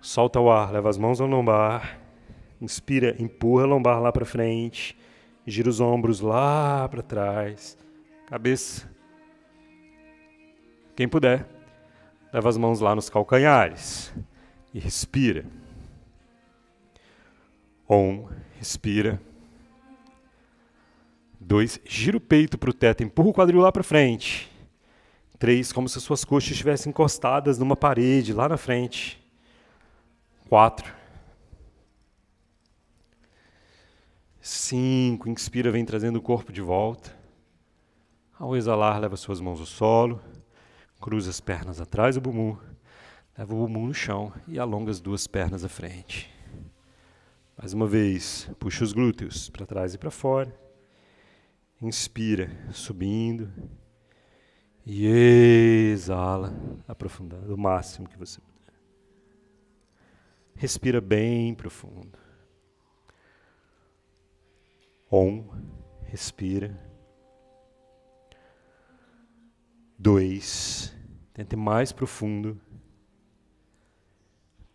Solta o ar, leva as mãos ao lombar. Inspira, empurra a lombar lá para frente. Gira os ombros lá para trás. Cabeça. Quem puder, leva as mãos lá nos calcanhares. E respira. Om, respira. 2. Gira o peito para o teto, empurra o quadril lá para frente. 3. Como se suas coxas estivessem encostadas numa parede lá na frente. 4. 5. Inspira, vem trazendo o corpo de volta. Ao exalar, leva suas mãos ao solo. Cruza as pernas atrás do bumbum. Leva o bumbum no chão e alonga as duas pernas à frente. Mais uma vez, puxa os glúteos para trás e para fora. Inspira, subindo. E exala, aprofundando o máximo que você puder. Respira bem profundo. Um, respira. Dois, tente mais profundo.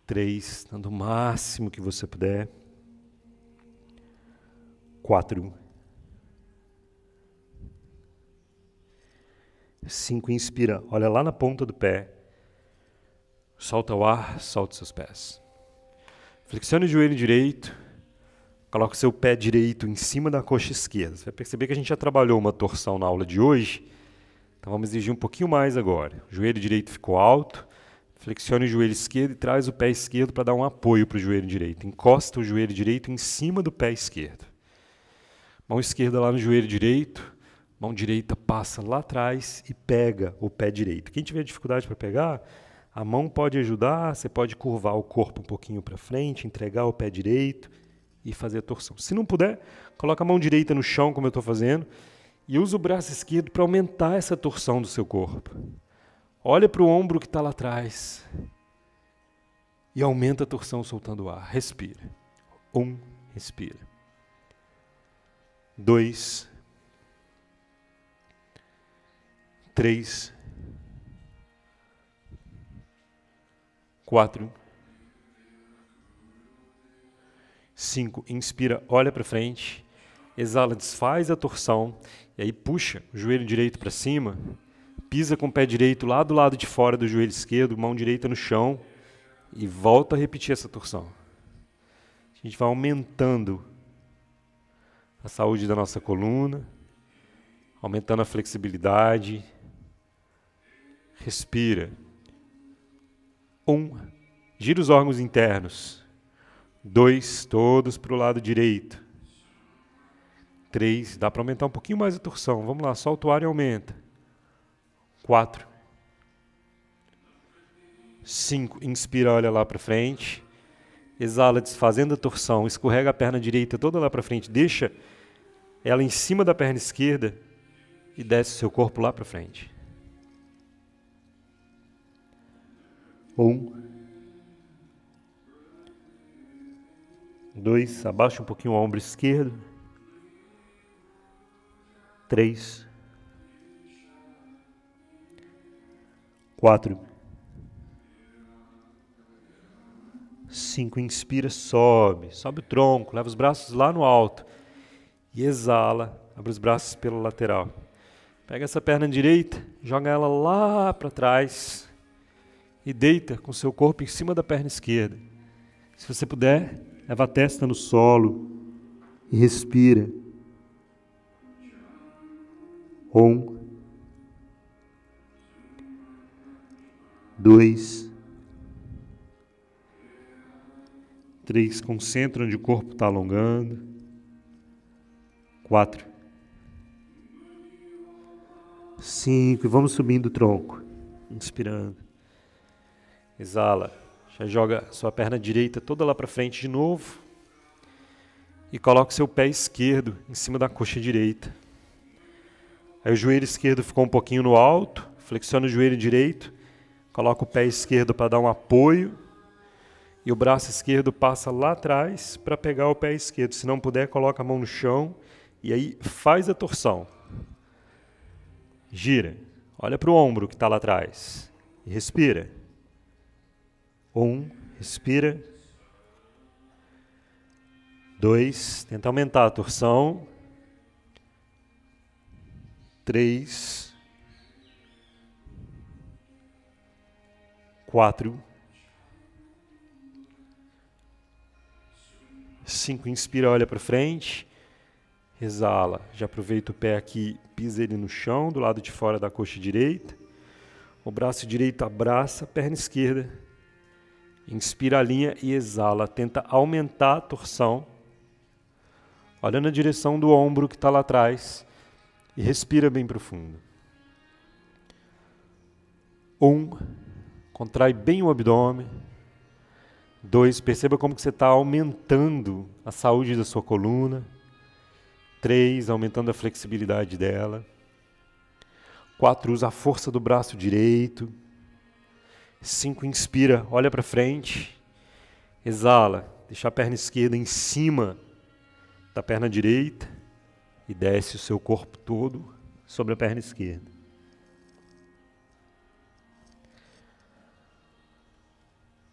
Três, dando o máximo que você puder. Quatro, Cinco, inspira, olha lá na ponta do pé. Solta o ar, solta seus pés. Flexione o joelho direito. Coloca o seu pé direito em cima da coxa esquerda. Você vai perceber que a gente já trabalhou uma torção na aula de hoje. Então vamos exigir um pouquinho mais agora. O joelho direito ficou alto. Flexione o joelho esquerdo e traz o pé esquerdo para dar um apoio para o joelho direito. Encosta o joelho direito em cima do pé esquerdo. Mão esquerda lá no joelho direito mão direita passa lá atrás e pega o pé direito. Quem tiver dificuldade para pegar, a mão pode ajudar, você pode curvar o corpo um pouquinho para frente, entregar o pé direito e fazer a torção. Se não puder, coloca a mão direita no chão, como eu estou fazendo, e usa o braço esquerdo para aumentar essa torção do seu corpo. Olha para o ombro que está lá atrás e aumenta a torção soltando o ar. Respira. Um, respira. Dois, três, quatro, cinco. Inspira, olha para frente. Exala, desfaz a torção. E aí puxa o joelho direito para cima. Pisa com o pé direito lá do lado de fora do joelho esquerdo, mão direita no chão. E volta a repetir essa torção. A gente vai aumentando a saúde da nossa coluna, aumentando a flexibilidade. Respira. Um, gira os órgãos internos. Dois, todos para o lado direito. Três, dá para aumentar um pouquinho mais a torção. Vamos lá, solta o ar e aumenta. Quatro. Cinco, inspira, olha lá para frente. Exala, desfazendo a torção. Escorrega a perna direita toda lá para frente. Deixa ela em cima da perna esquerda e desce o seu corpo lá para frente. Um. Dois. Abaixa um pouquinho o ombro esquerdo. Três. Quatro. Cinco. Inspira, sobe. Sobe o tronco. Leva os braços lá no alto. E exala. Abre os braços pela lateral. Pega essa perna direita, joga ela lá para trás e deita com seu corpo em cima da perna esquerda. Se você puder, leva a testa no solo e respira. Um, dois, três. Concentra onde o corpo está alongando. Quatro, cinco. E vamos subindo o tronco, inspirando. Exala. Já joga sua perna direita toda lá para frente de novo. E coloca o seu pé esquerdo em cima da coxa direita. Aí o joelho esquerdo ficou um pouquinho no alto. Flexiona o joelho direito. Coloca o pé esquerdo para dar um apoio. E o braço esquerdo passa lá atrás para pegar o pé esquerdo. Se não puder, coloca a mão no chão. E aí faz a torção. Gira. Olha para o ombro que está lá atrás. E respira. Um, respira. Dois, tenta aumentar a torção. Três. Quatro. Cinco, inspira, olha para frente. Exala. Já aproveita o pé aqui, pisa ele no chão, do lado de fora da coxa direita. O braço direito abraça a perna esquerda Inspira a linha e exala. Tenta aumentar a torção. Olha na direção do ombro que está lá atrás. E respira bem profundo. Um. Contrai bem o abdômen. Dois. Perceba como que você está aumentando a saúde da sua coluna. Três. Aumentando a flexibilidade dela. Quatro. Usa a força do braço direito 5, inspira, olha para frente. Exala, deixa a perna esquerda em cima da perna direita e desce o seu corpo todo sobre a perna esquerda.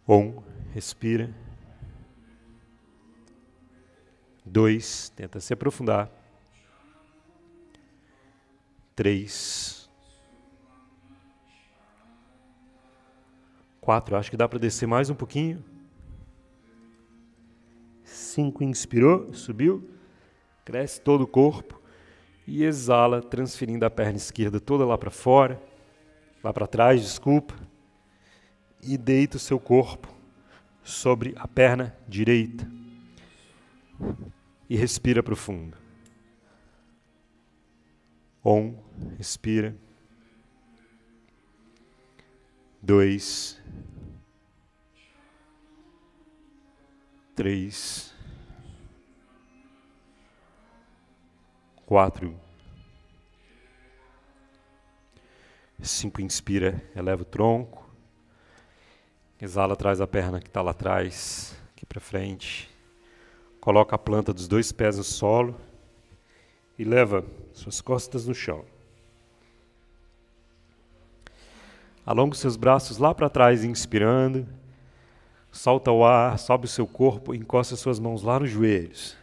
Um, respira. Dois, tenta se aprofundar. Três, Quatro, acho que dá para descer mais um pouquinho. Cinco, inspirou, subiu, cresce todo o corpo e exala, transferindo a perna esquerda toda lá para fora, lá para trás, desculpa, e deita o seu corpo sobre a perna direita e respira profundo. Um, respira. Dois, três, quatro, cinco. Inspira, eleva o tronco. Exala, traz a perna que está lá atrás, aqui para frente. Coloca a planta dos dois pés no solo e leva suas costas no chão. Alonga seus braços lá para trás, inspirando. Solta o ar, sobe o seu corpo, encosta suas mãos lá nos joelhos.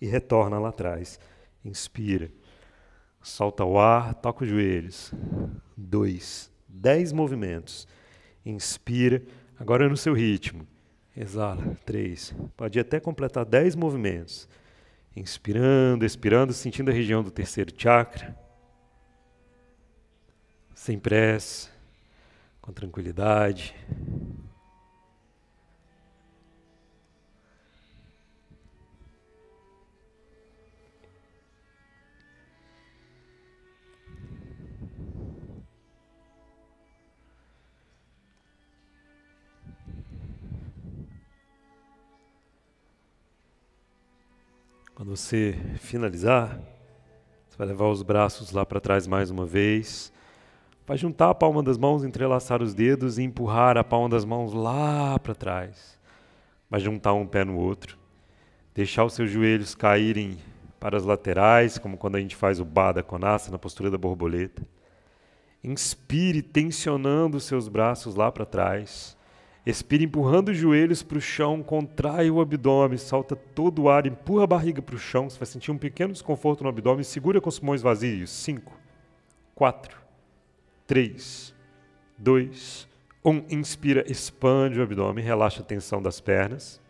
E retorna lá atrás. Inspira. Solta o ar, toca os joelhos. Dois. Dez movimentos. Inspira. Agora é no seu ritmo. Exala. Três. Pode até completar dez movimentos. Inspirando, expirando, sentindo a região do terceiro chakra. Sem pressa, com tranquilidade. Quando você finalizar, você vai levar os braços lá para trás mais uma vez. Vai juntar a palma das mãos, entrelaçar os dedos e empurrar a palma das mãos lá para trás. Vai juntar um pé no outro. Deixar os seus joelhos caírem para as laterais, como quando a gente faz o Bada Konasa na postura da borboleta. Inspire tensionando os seus braços lá para trás. Expira empurrando os joelhos para o chão, contrai o abdômen, solta todo o ar, empurra a barriga para o chão. Você vai sentir um pequeno desconforto no abdômen, segura com os pulmões vazios. 5, 4, 3, 2, 1. Inspira, expande o abdômen, relaxa a tensão das pernas.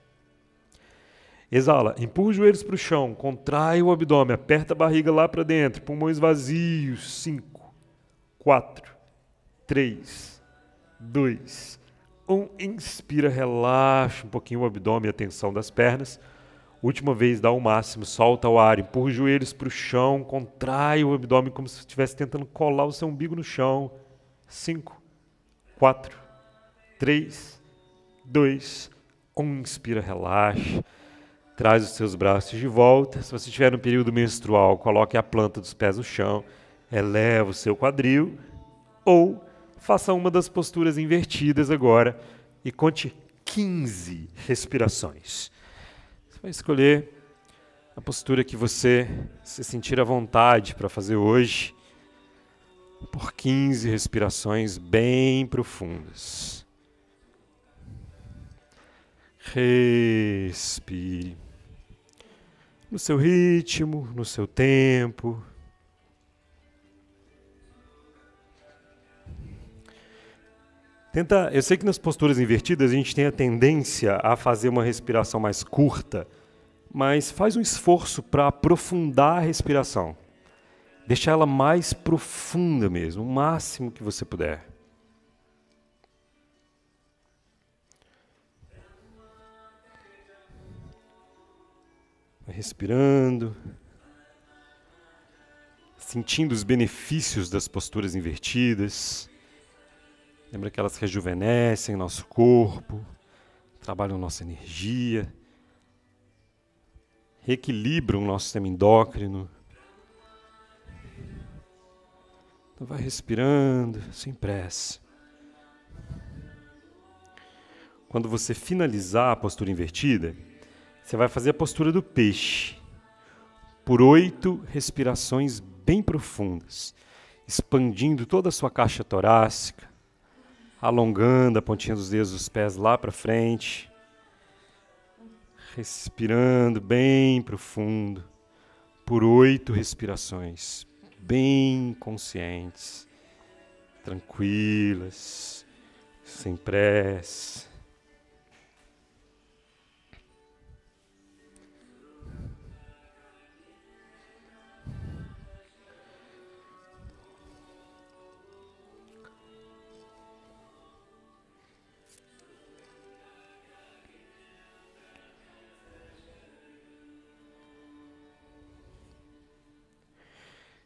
Exala, empurra os joelhos para o chão, contrai o abdômen, aperta a barriga lá para dentro, pulmões vazios. 5, 4, 3, 2, 1. Um, inspira, relaxa um pouquinho o abdômen e a tensão das pernas. Última vez, dá o máximo, solta o ar, empurra os joelhos para o chão, contrai o abdômen como se estivesse tentando colar o seu umbigo no chão. 5, 4, 3, 2, 1. Inspira, relaxa. Traz os seus braços de volta. Se você estiver no período menstrual, coloque a planta dos pés no chão, eleva o seu quadril ou faça uma das posturas invertidas agora e conte 15 respirações. Você vai escolher a postura que você se sentir à vontade para fazer hoje, por 15 respirações bem profundas. Respire. No seu ritmo, no seu tempo. Tenta, eu sei que nas posturas invertidas a gente tem a tendência a fazer uma respiração mais curta, mas faz um esforço para aprofundar a respiração. Deixar ela mais profunda mesmo, o máximo que você puder. respirando, sentindo os benefícios das posturas invertidas. Lembra que elas rejuvenescem nosso corpo, trabalham nossa energia, reequilibram nosso sistema endócrino. Então vai respirando, sem pressa. Quando você finalizar a postura invertida, você vai fazer a postura do peixe por oito respirações bem profundas, expandindo toda a sua caixa torácica alongando a pontinha dos dedos dos pés lá para frente, respirando bem profundo por oito respirações, bem conscientes, tranquilas, sem pressa.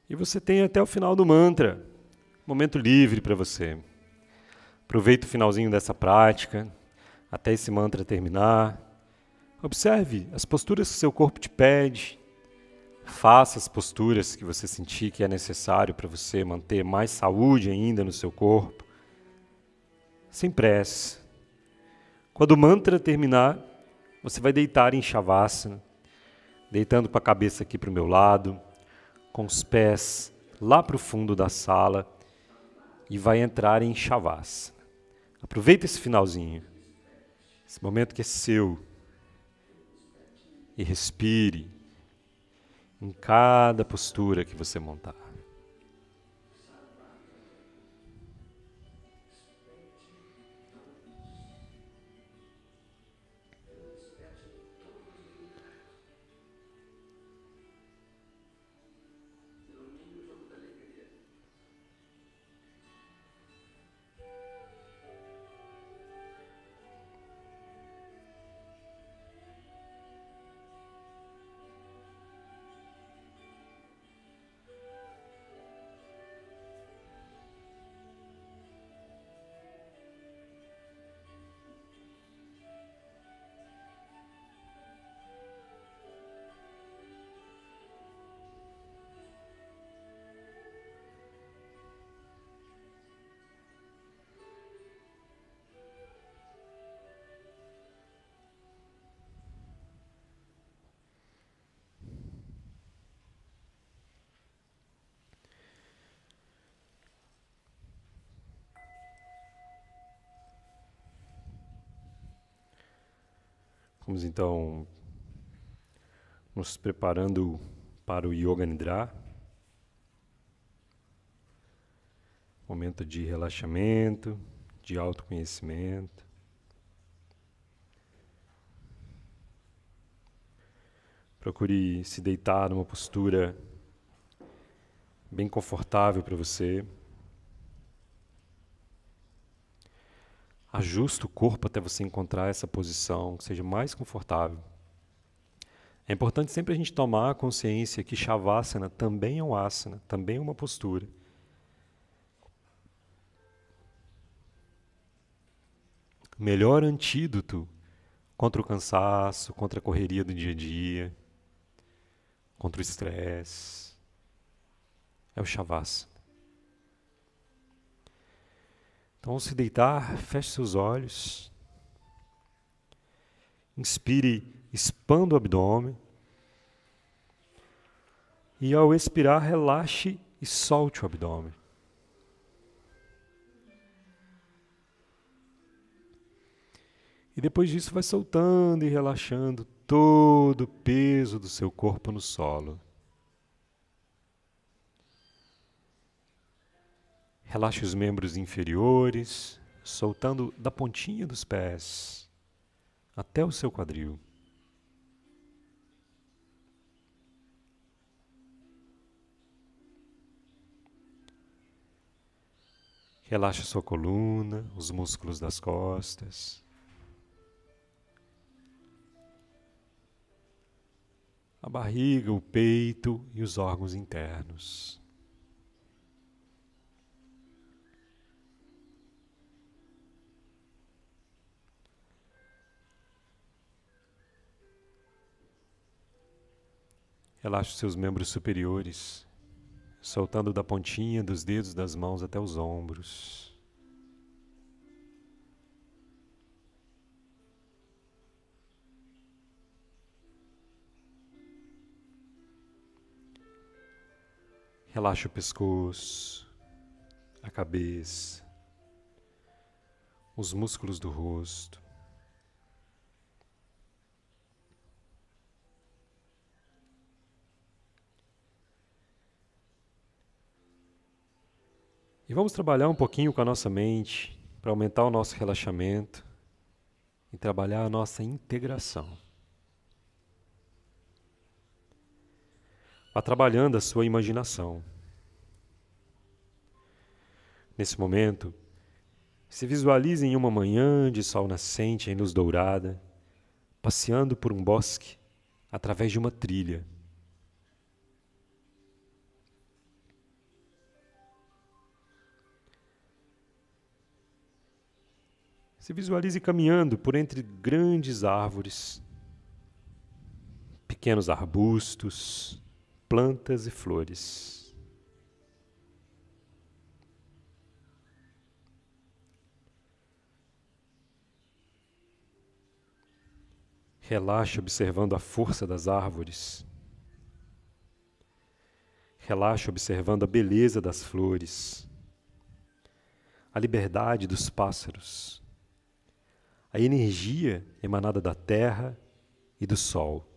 E você tem até o final do mantra, momento livre para você. Aproveita o finalzinho dessa prática, até esse mantra terminar. Observe as posturas que seu corpo te pede. Faça as posturas que você sentir que é necessário para você manter mais saúde ainda no seu corpo. Sem pressa. Quando o mantra terminar, você vai deitar em Shavasana, deitando com a cabeça aqui para o meu lado, com os pés lá para o fundo da sala e vai entrar em chavás Aproveita esse finalzinho, esse momento que é seu, e respire em cada postura que você montar. Vamos então nos preparando para o Yoga Nidra. Momento de relaxamento, de autoconhecimento. Procure se deitar numa postura bem confortável para você. Ajusta o corpo até você encontrar essa posição que seja mais confortável. É importante sempre a gente tomar consciência que Shavasana também é um asana, também é uma postura. Melhor antídoto contra o cansaço, contra a correria do dia a dia, contra o estresse, é o Shavasana. Então, ao se deitar, feche seus olhos. Inspire, expanda o abdômen. E ao expirar, relaxe e solte o abdômen. E depois disso, vai soltando e relaxando todo o peso do seu corpo no solo. Relaxe os membros inferiores, soltando da pontinha dos pés até o seu quadril. Relaxe sua coluna, os músculos das costas. A barriga, o peito e os órgãos internos. Relaxa os seus membros superiores, soltando da pontinha dos dedos das mãos até os ombros. Relaxa o pescoço, a cabeça, os músculos do rosto. E vamos trabalhar um pouquinho com a nossa mente para aumentar o nosso relaxamento e trabalhar a nossa integração. Vá trabalhando a sua imaginação. Nesse momento, se visualize em uma manhã de sol nascente em luz dourada, passeando por um bosque através de uma trilha. Se visualize caminhando por entre grandes árvores, pequenos arbustos, plantas e flores. Relaxe observando a força das árvores. Relaxe observando a beleza das flores, a liberdade dos pássaros a energia emanada da Terra e do Sol.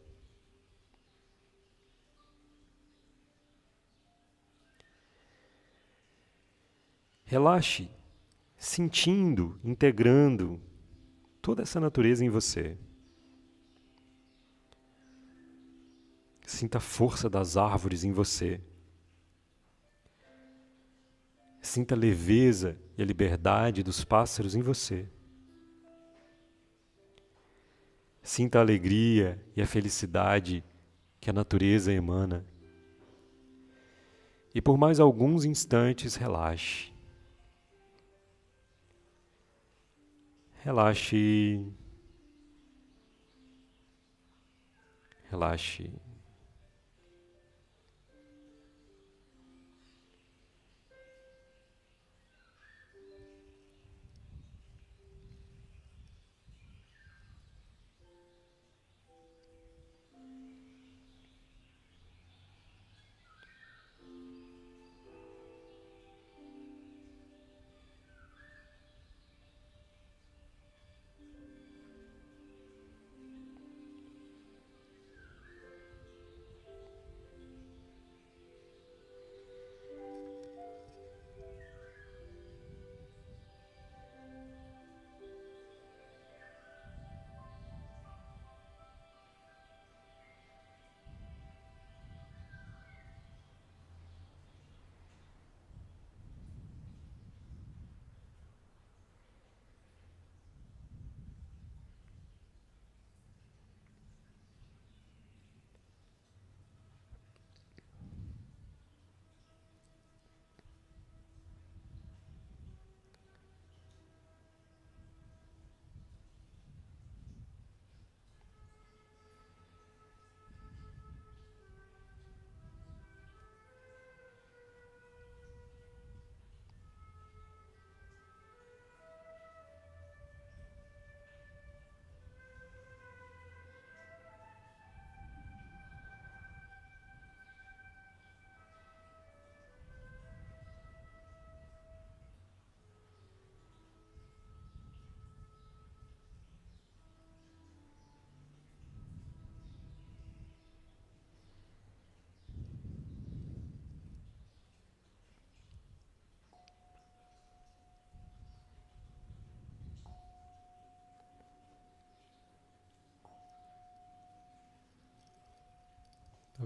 Relaxe, sentindo, integrando toda essa natureza em você. Sinta a força das árvores em você. Sinta a leveza e a liberdade dos pássaros em você. Sinta a alegria e a felicidade que a natureza emana. E por mais alguns instantes relaxe. Relaxe. Relaxe.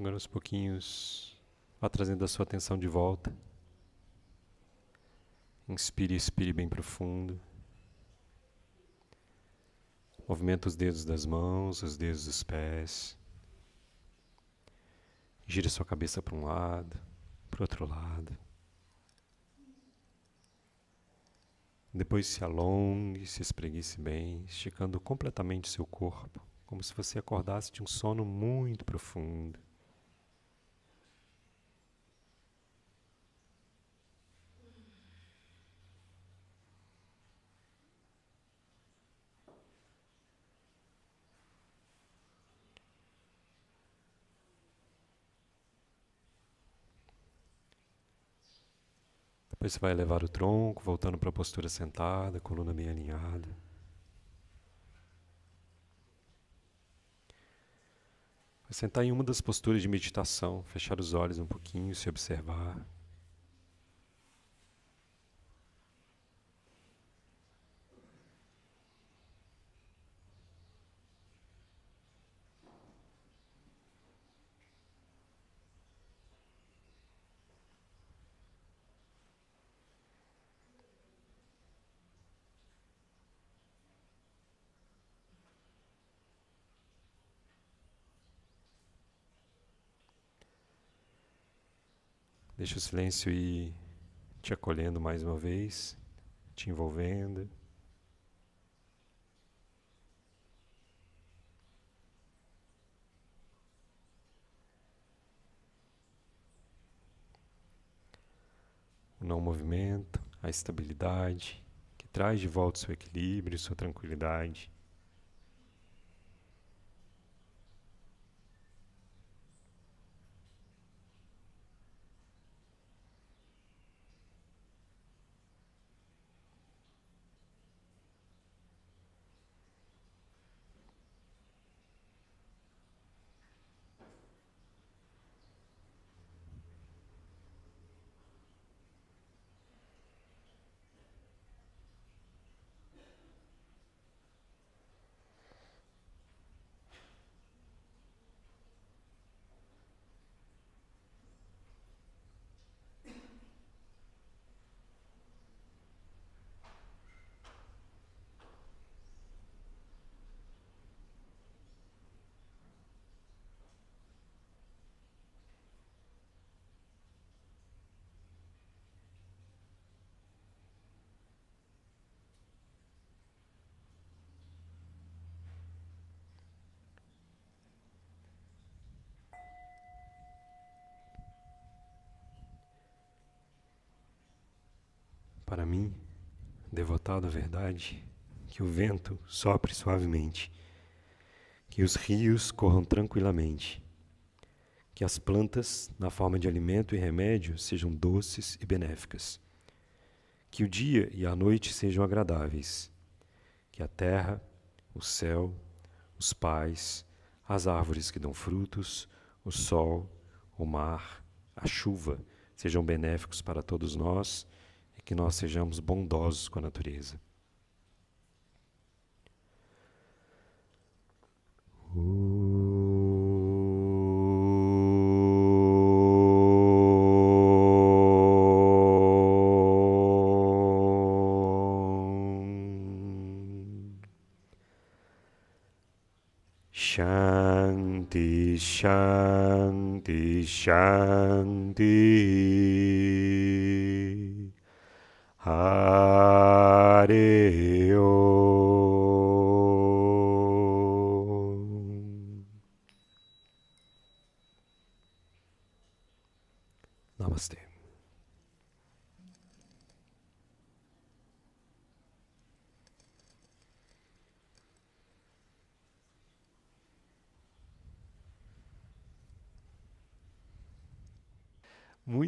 Agora aos pouquinhos, vá trazendo a sua atenção de volta. Inspire, expire bem profundo. Movimenta os dedos das mãos, os dedos dos pés. Gira sua cabeça para um lado, para o outro lado. Depois se alongue, se espreguice bem, esticando completamente seu corpo, como se você acordasse de um sono muito profundo. Depois você vai elevar o tronco, voltando para a postura sentada, coluna bem alinhada. Vai sentar em uma das posturas de meditação, fechar os olhos um pouquinho, se observar. Deixa o silêncio ir te acolhendo mais uma vez, te envolvendo. O não movimento, a estabilidade, que traz de volta o seu equilíbrio, sua tranquilidade. devotado à verdade, que o vento sopre suavemente, que os rios corram tranquilamente, que as plantas, na forma de alimento e remédio, sejam doces e benéficas, que o dia e a noite sejam agradáveis, que a terra, o céu, os pais, as árvores que dão frutos, o sol, o mar, a chuva sejam benéficos para todos nós que nós sejamos bondosos com a natureza. Shanti, Shanti, Shanti. Ha.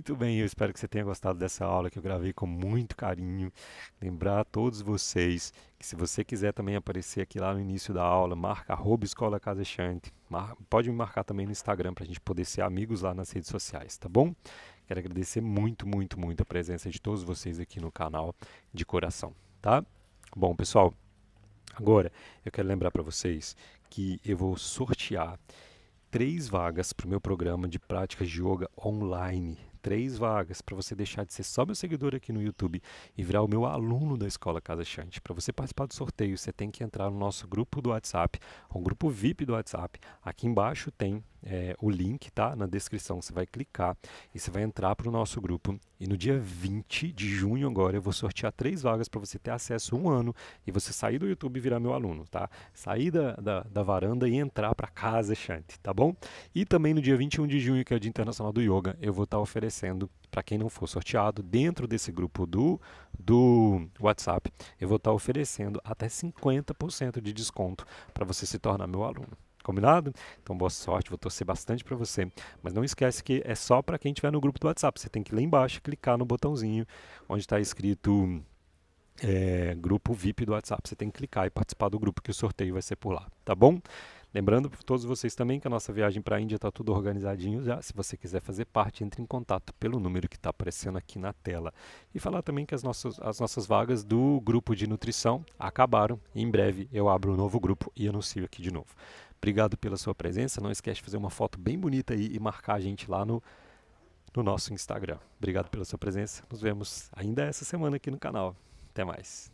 Muito bem, eu espero que você tenha gostado dessa aula que eu gravei com muito carinho. Lembrar a todos vocês que se você quiser também aparecer aqui lá no início da aula, marca arroba Escola Casechante. Mar... Pode me marcar também no Instagram para a gente poder ser amigos lá nas redes sociais, tá bom? Quero agradecer muito, muito, muito a presença de todos vocês aqui no canal de coração, tá? Bom, pessoal, agora eu quero lembrar para vocês que eu vou sortear três vagas para o meu programa de práticas de yoga online três vagas para você deixar de ser só meu seguidor aqui no YouTube e virar o meu aluno da Escola Casa Chante. Para você participar do sorteio, você tem que entrar no nosso grupo do WhatsApp, um grupo VIP do WhatsApp. Aqui embaixo tem é, o link, tá? Na descrição. Você vai clicar e você vai entrar para o nosso grupo. E no dia 20 de junho agora eu vou sortear três vagas para você ter acesso um ano e você sair do YouTube e virar meu aluno, tá? Sair da, da, da varanda e entrar para casa, Chante, tá bom? E também no dia 21 de junho, que é o Dia Internacional do Yoga, eu vou estar tá oferecendo para quem não for sorteado, dentro desse grupo do, do WhatsApp, eu vou estar tá oferecendo até 50% de desconto para você se tornar meu aluno. Combinado? Então boa sorte, vou torcer bastante para você. Mas não esquece que é só para quem estiver no grupo do WhatsApp. Você tem que ir lá embaixo clicar no botãozinho onde está escrito é, grupo VIP do WhatsApp. Você tem que clicar e participar do grupo que o sorteio vai ser por lá, tá bom? Lembrando para todos vocês também que a nossa viagem para a Índia está tudo organizadinho já. Se você quiser fazer parte, entre em contato pelo número que está aparecendo aqui na tela. E falar também que as nossas, as nossas vagas do grupo de nutrição acabaram. Em breve eu abro um novo grupo e anuncio aqui de novo. Obrigado pela sua presença. Não esquece de fazer uma foto bem bonita aí e marcar a gente lá no, no nosso Instagram. Obrigado pela sua presença. Nos vemos ainda essa semana aqui no canal. Até mais.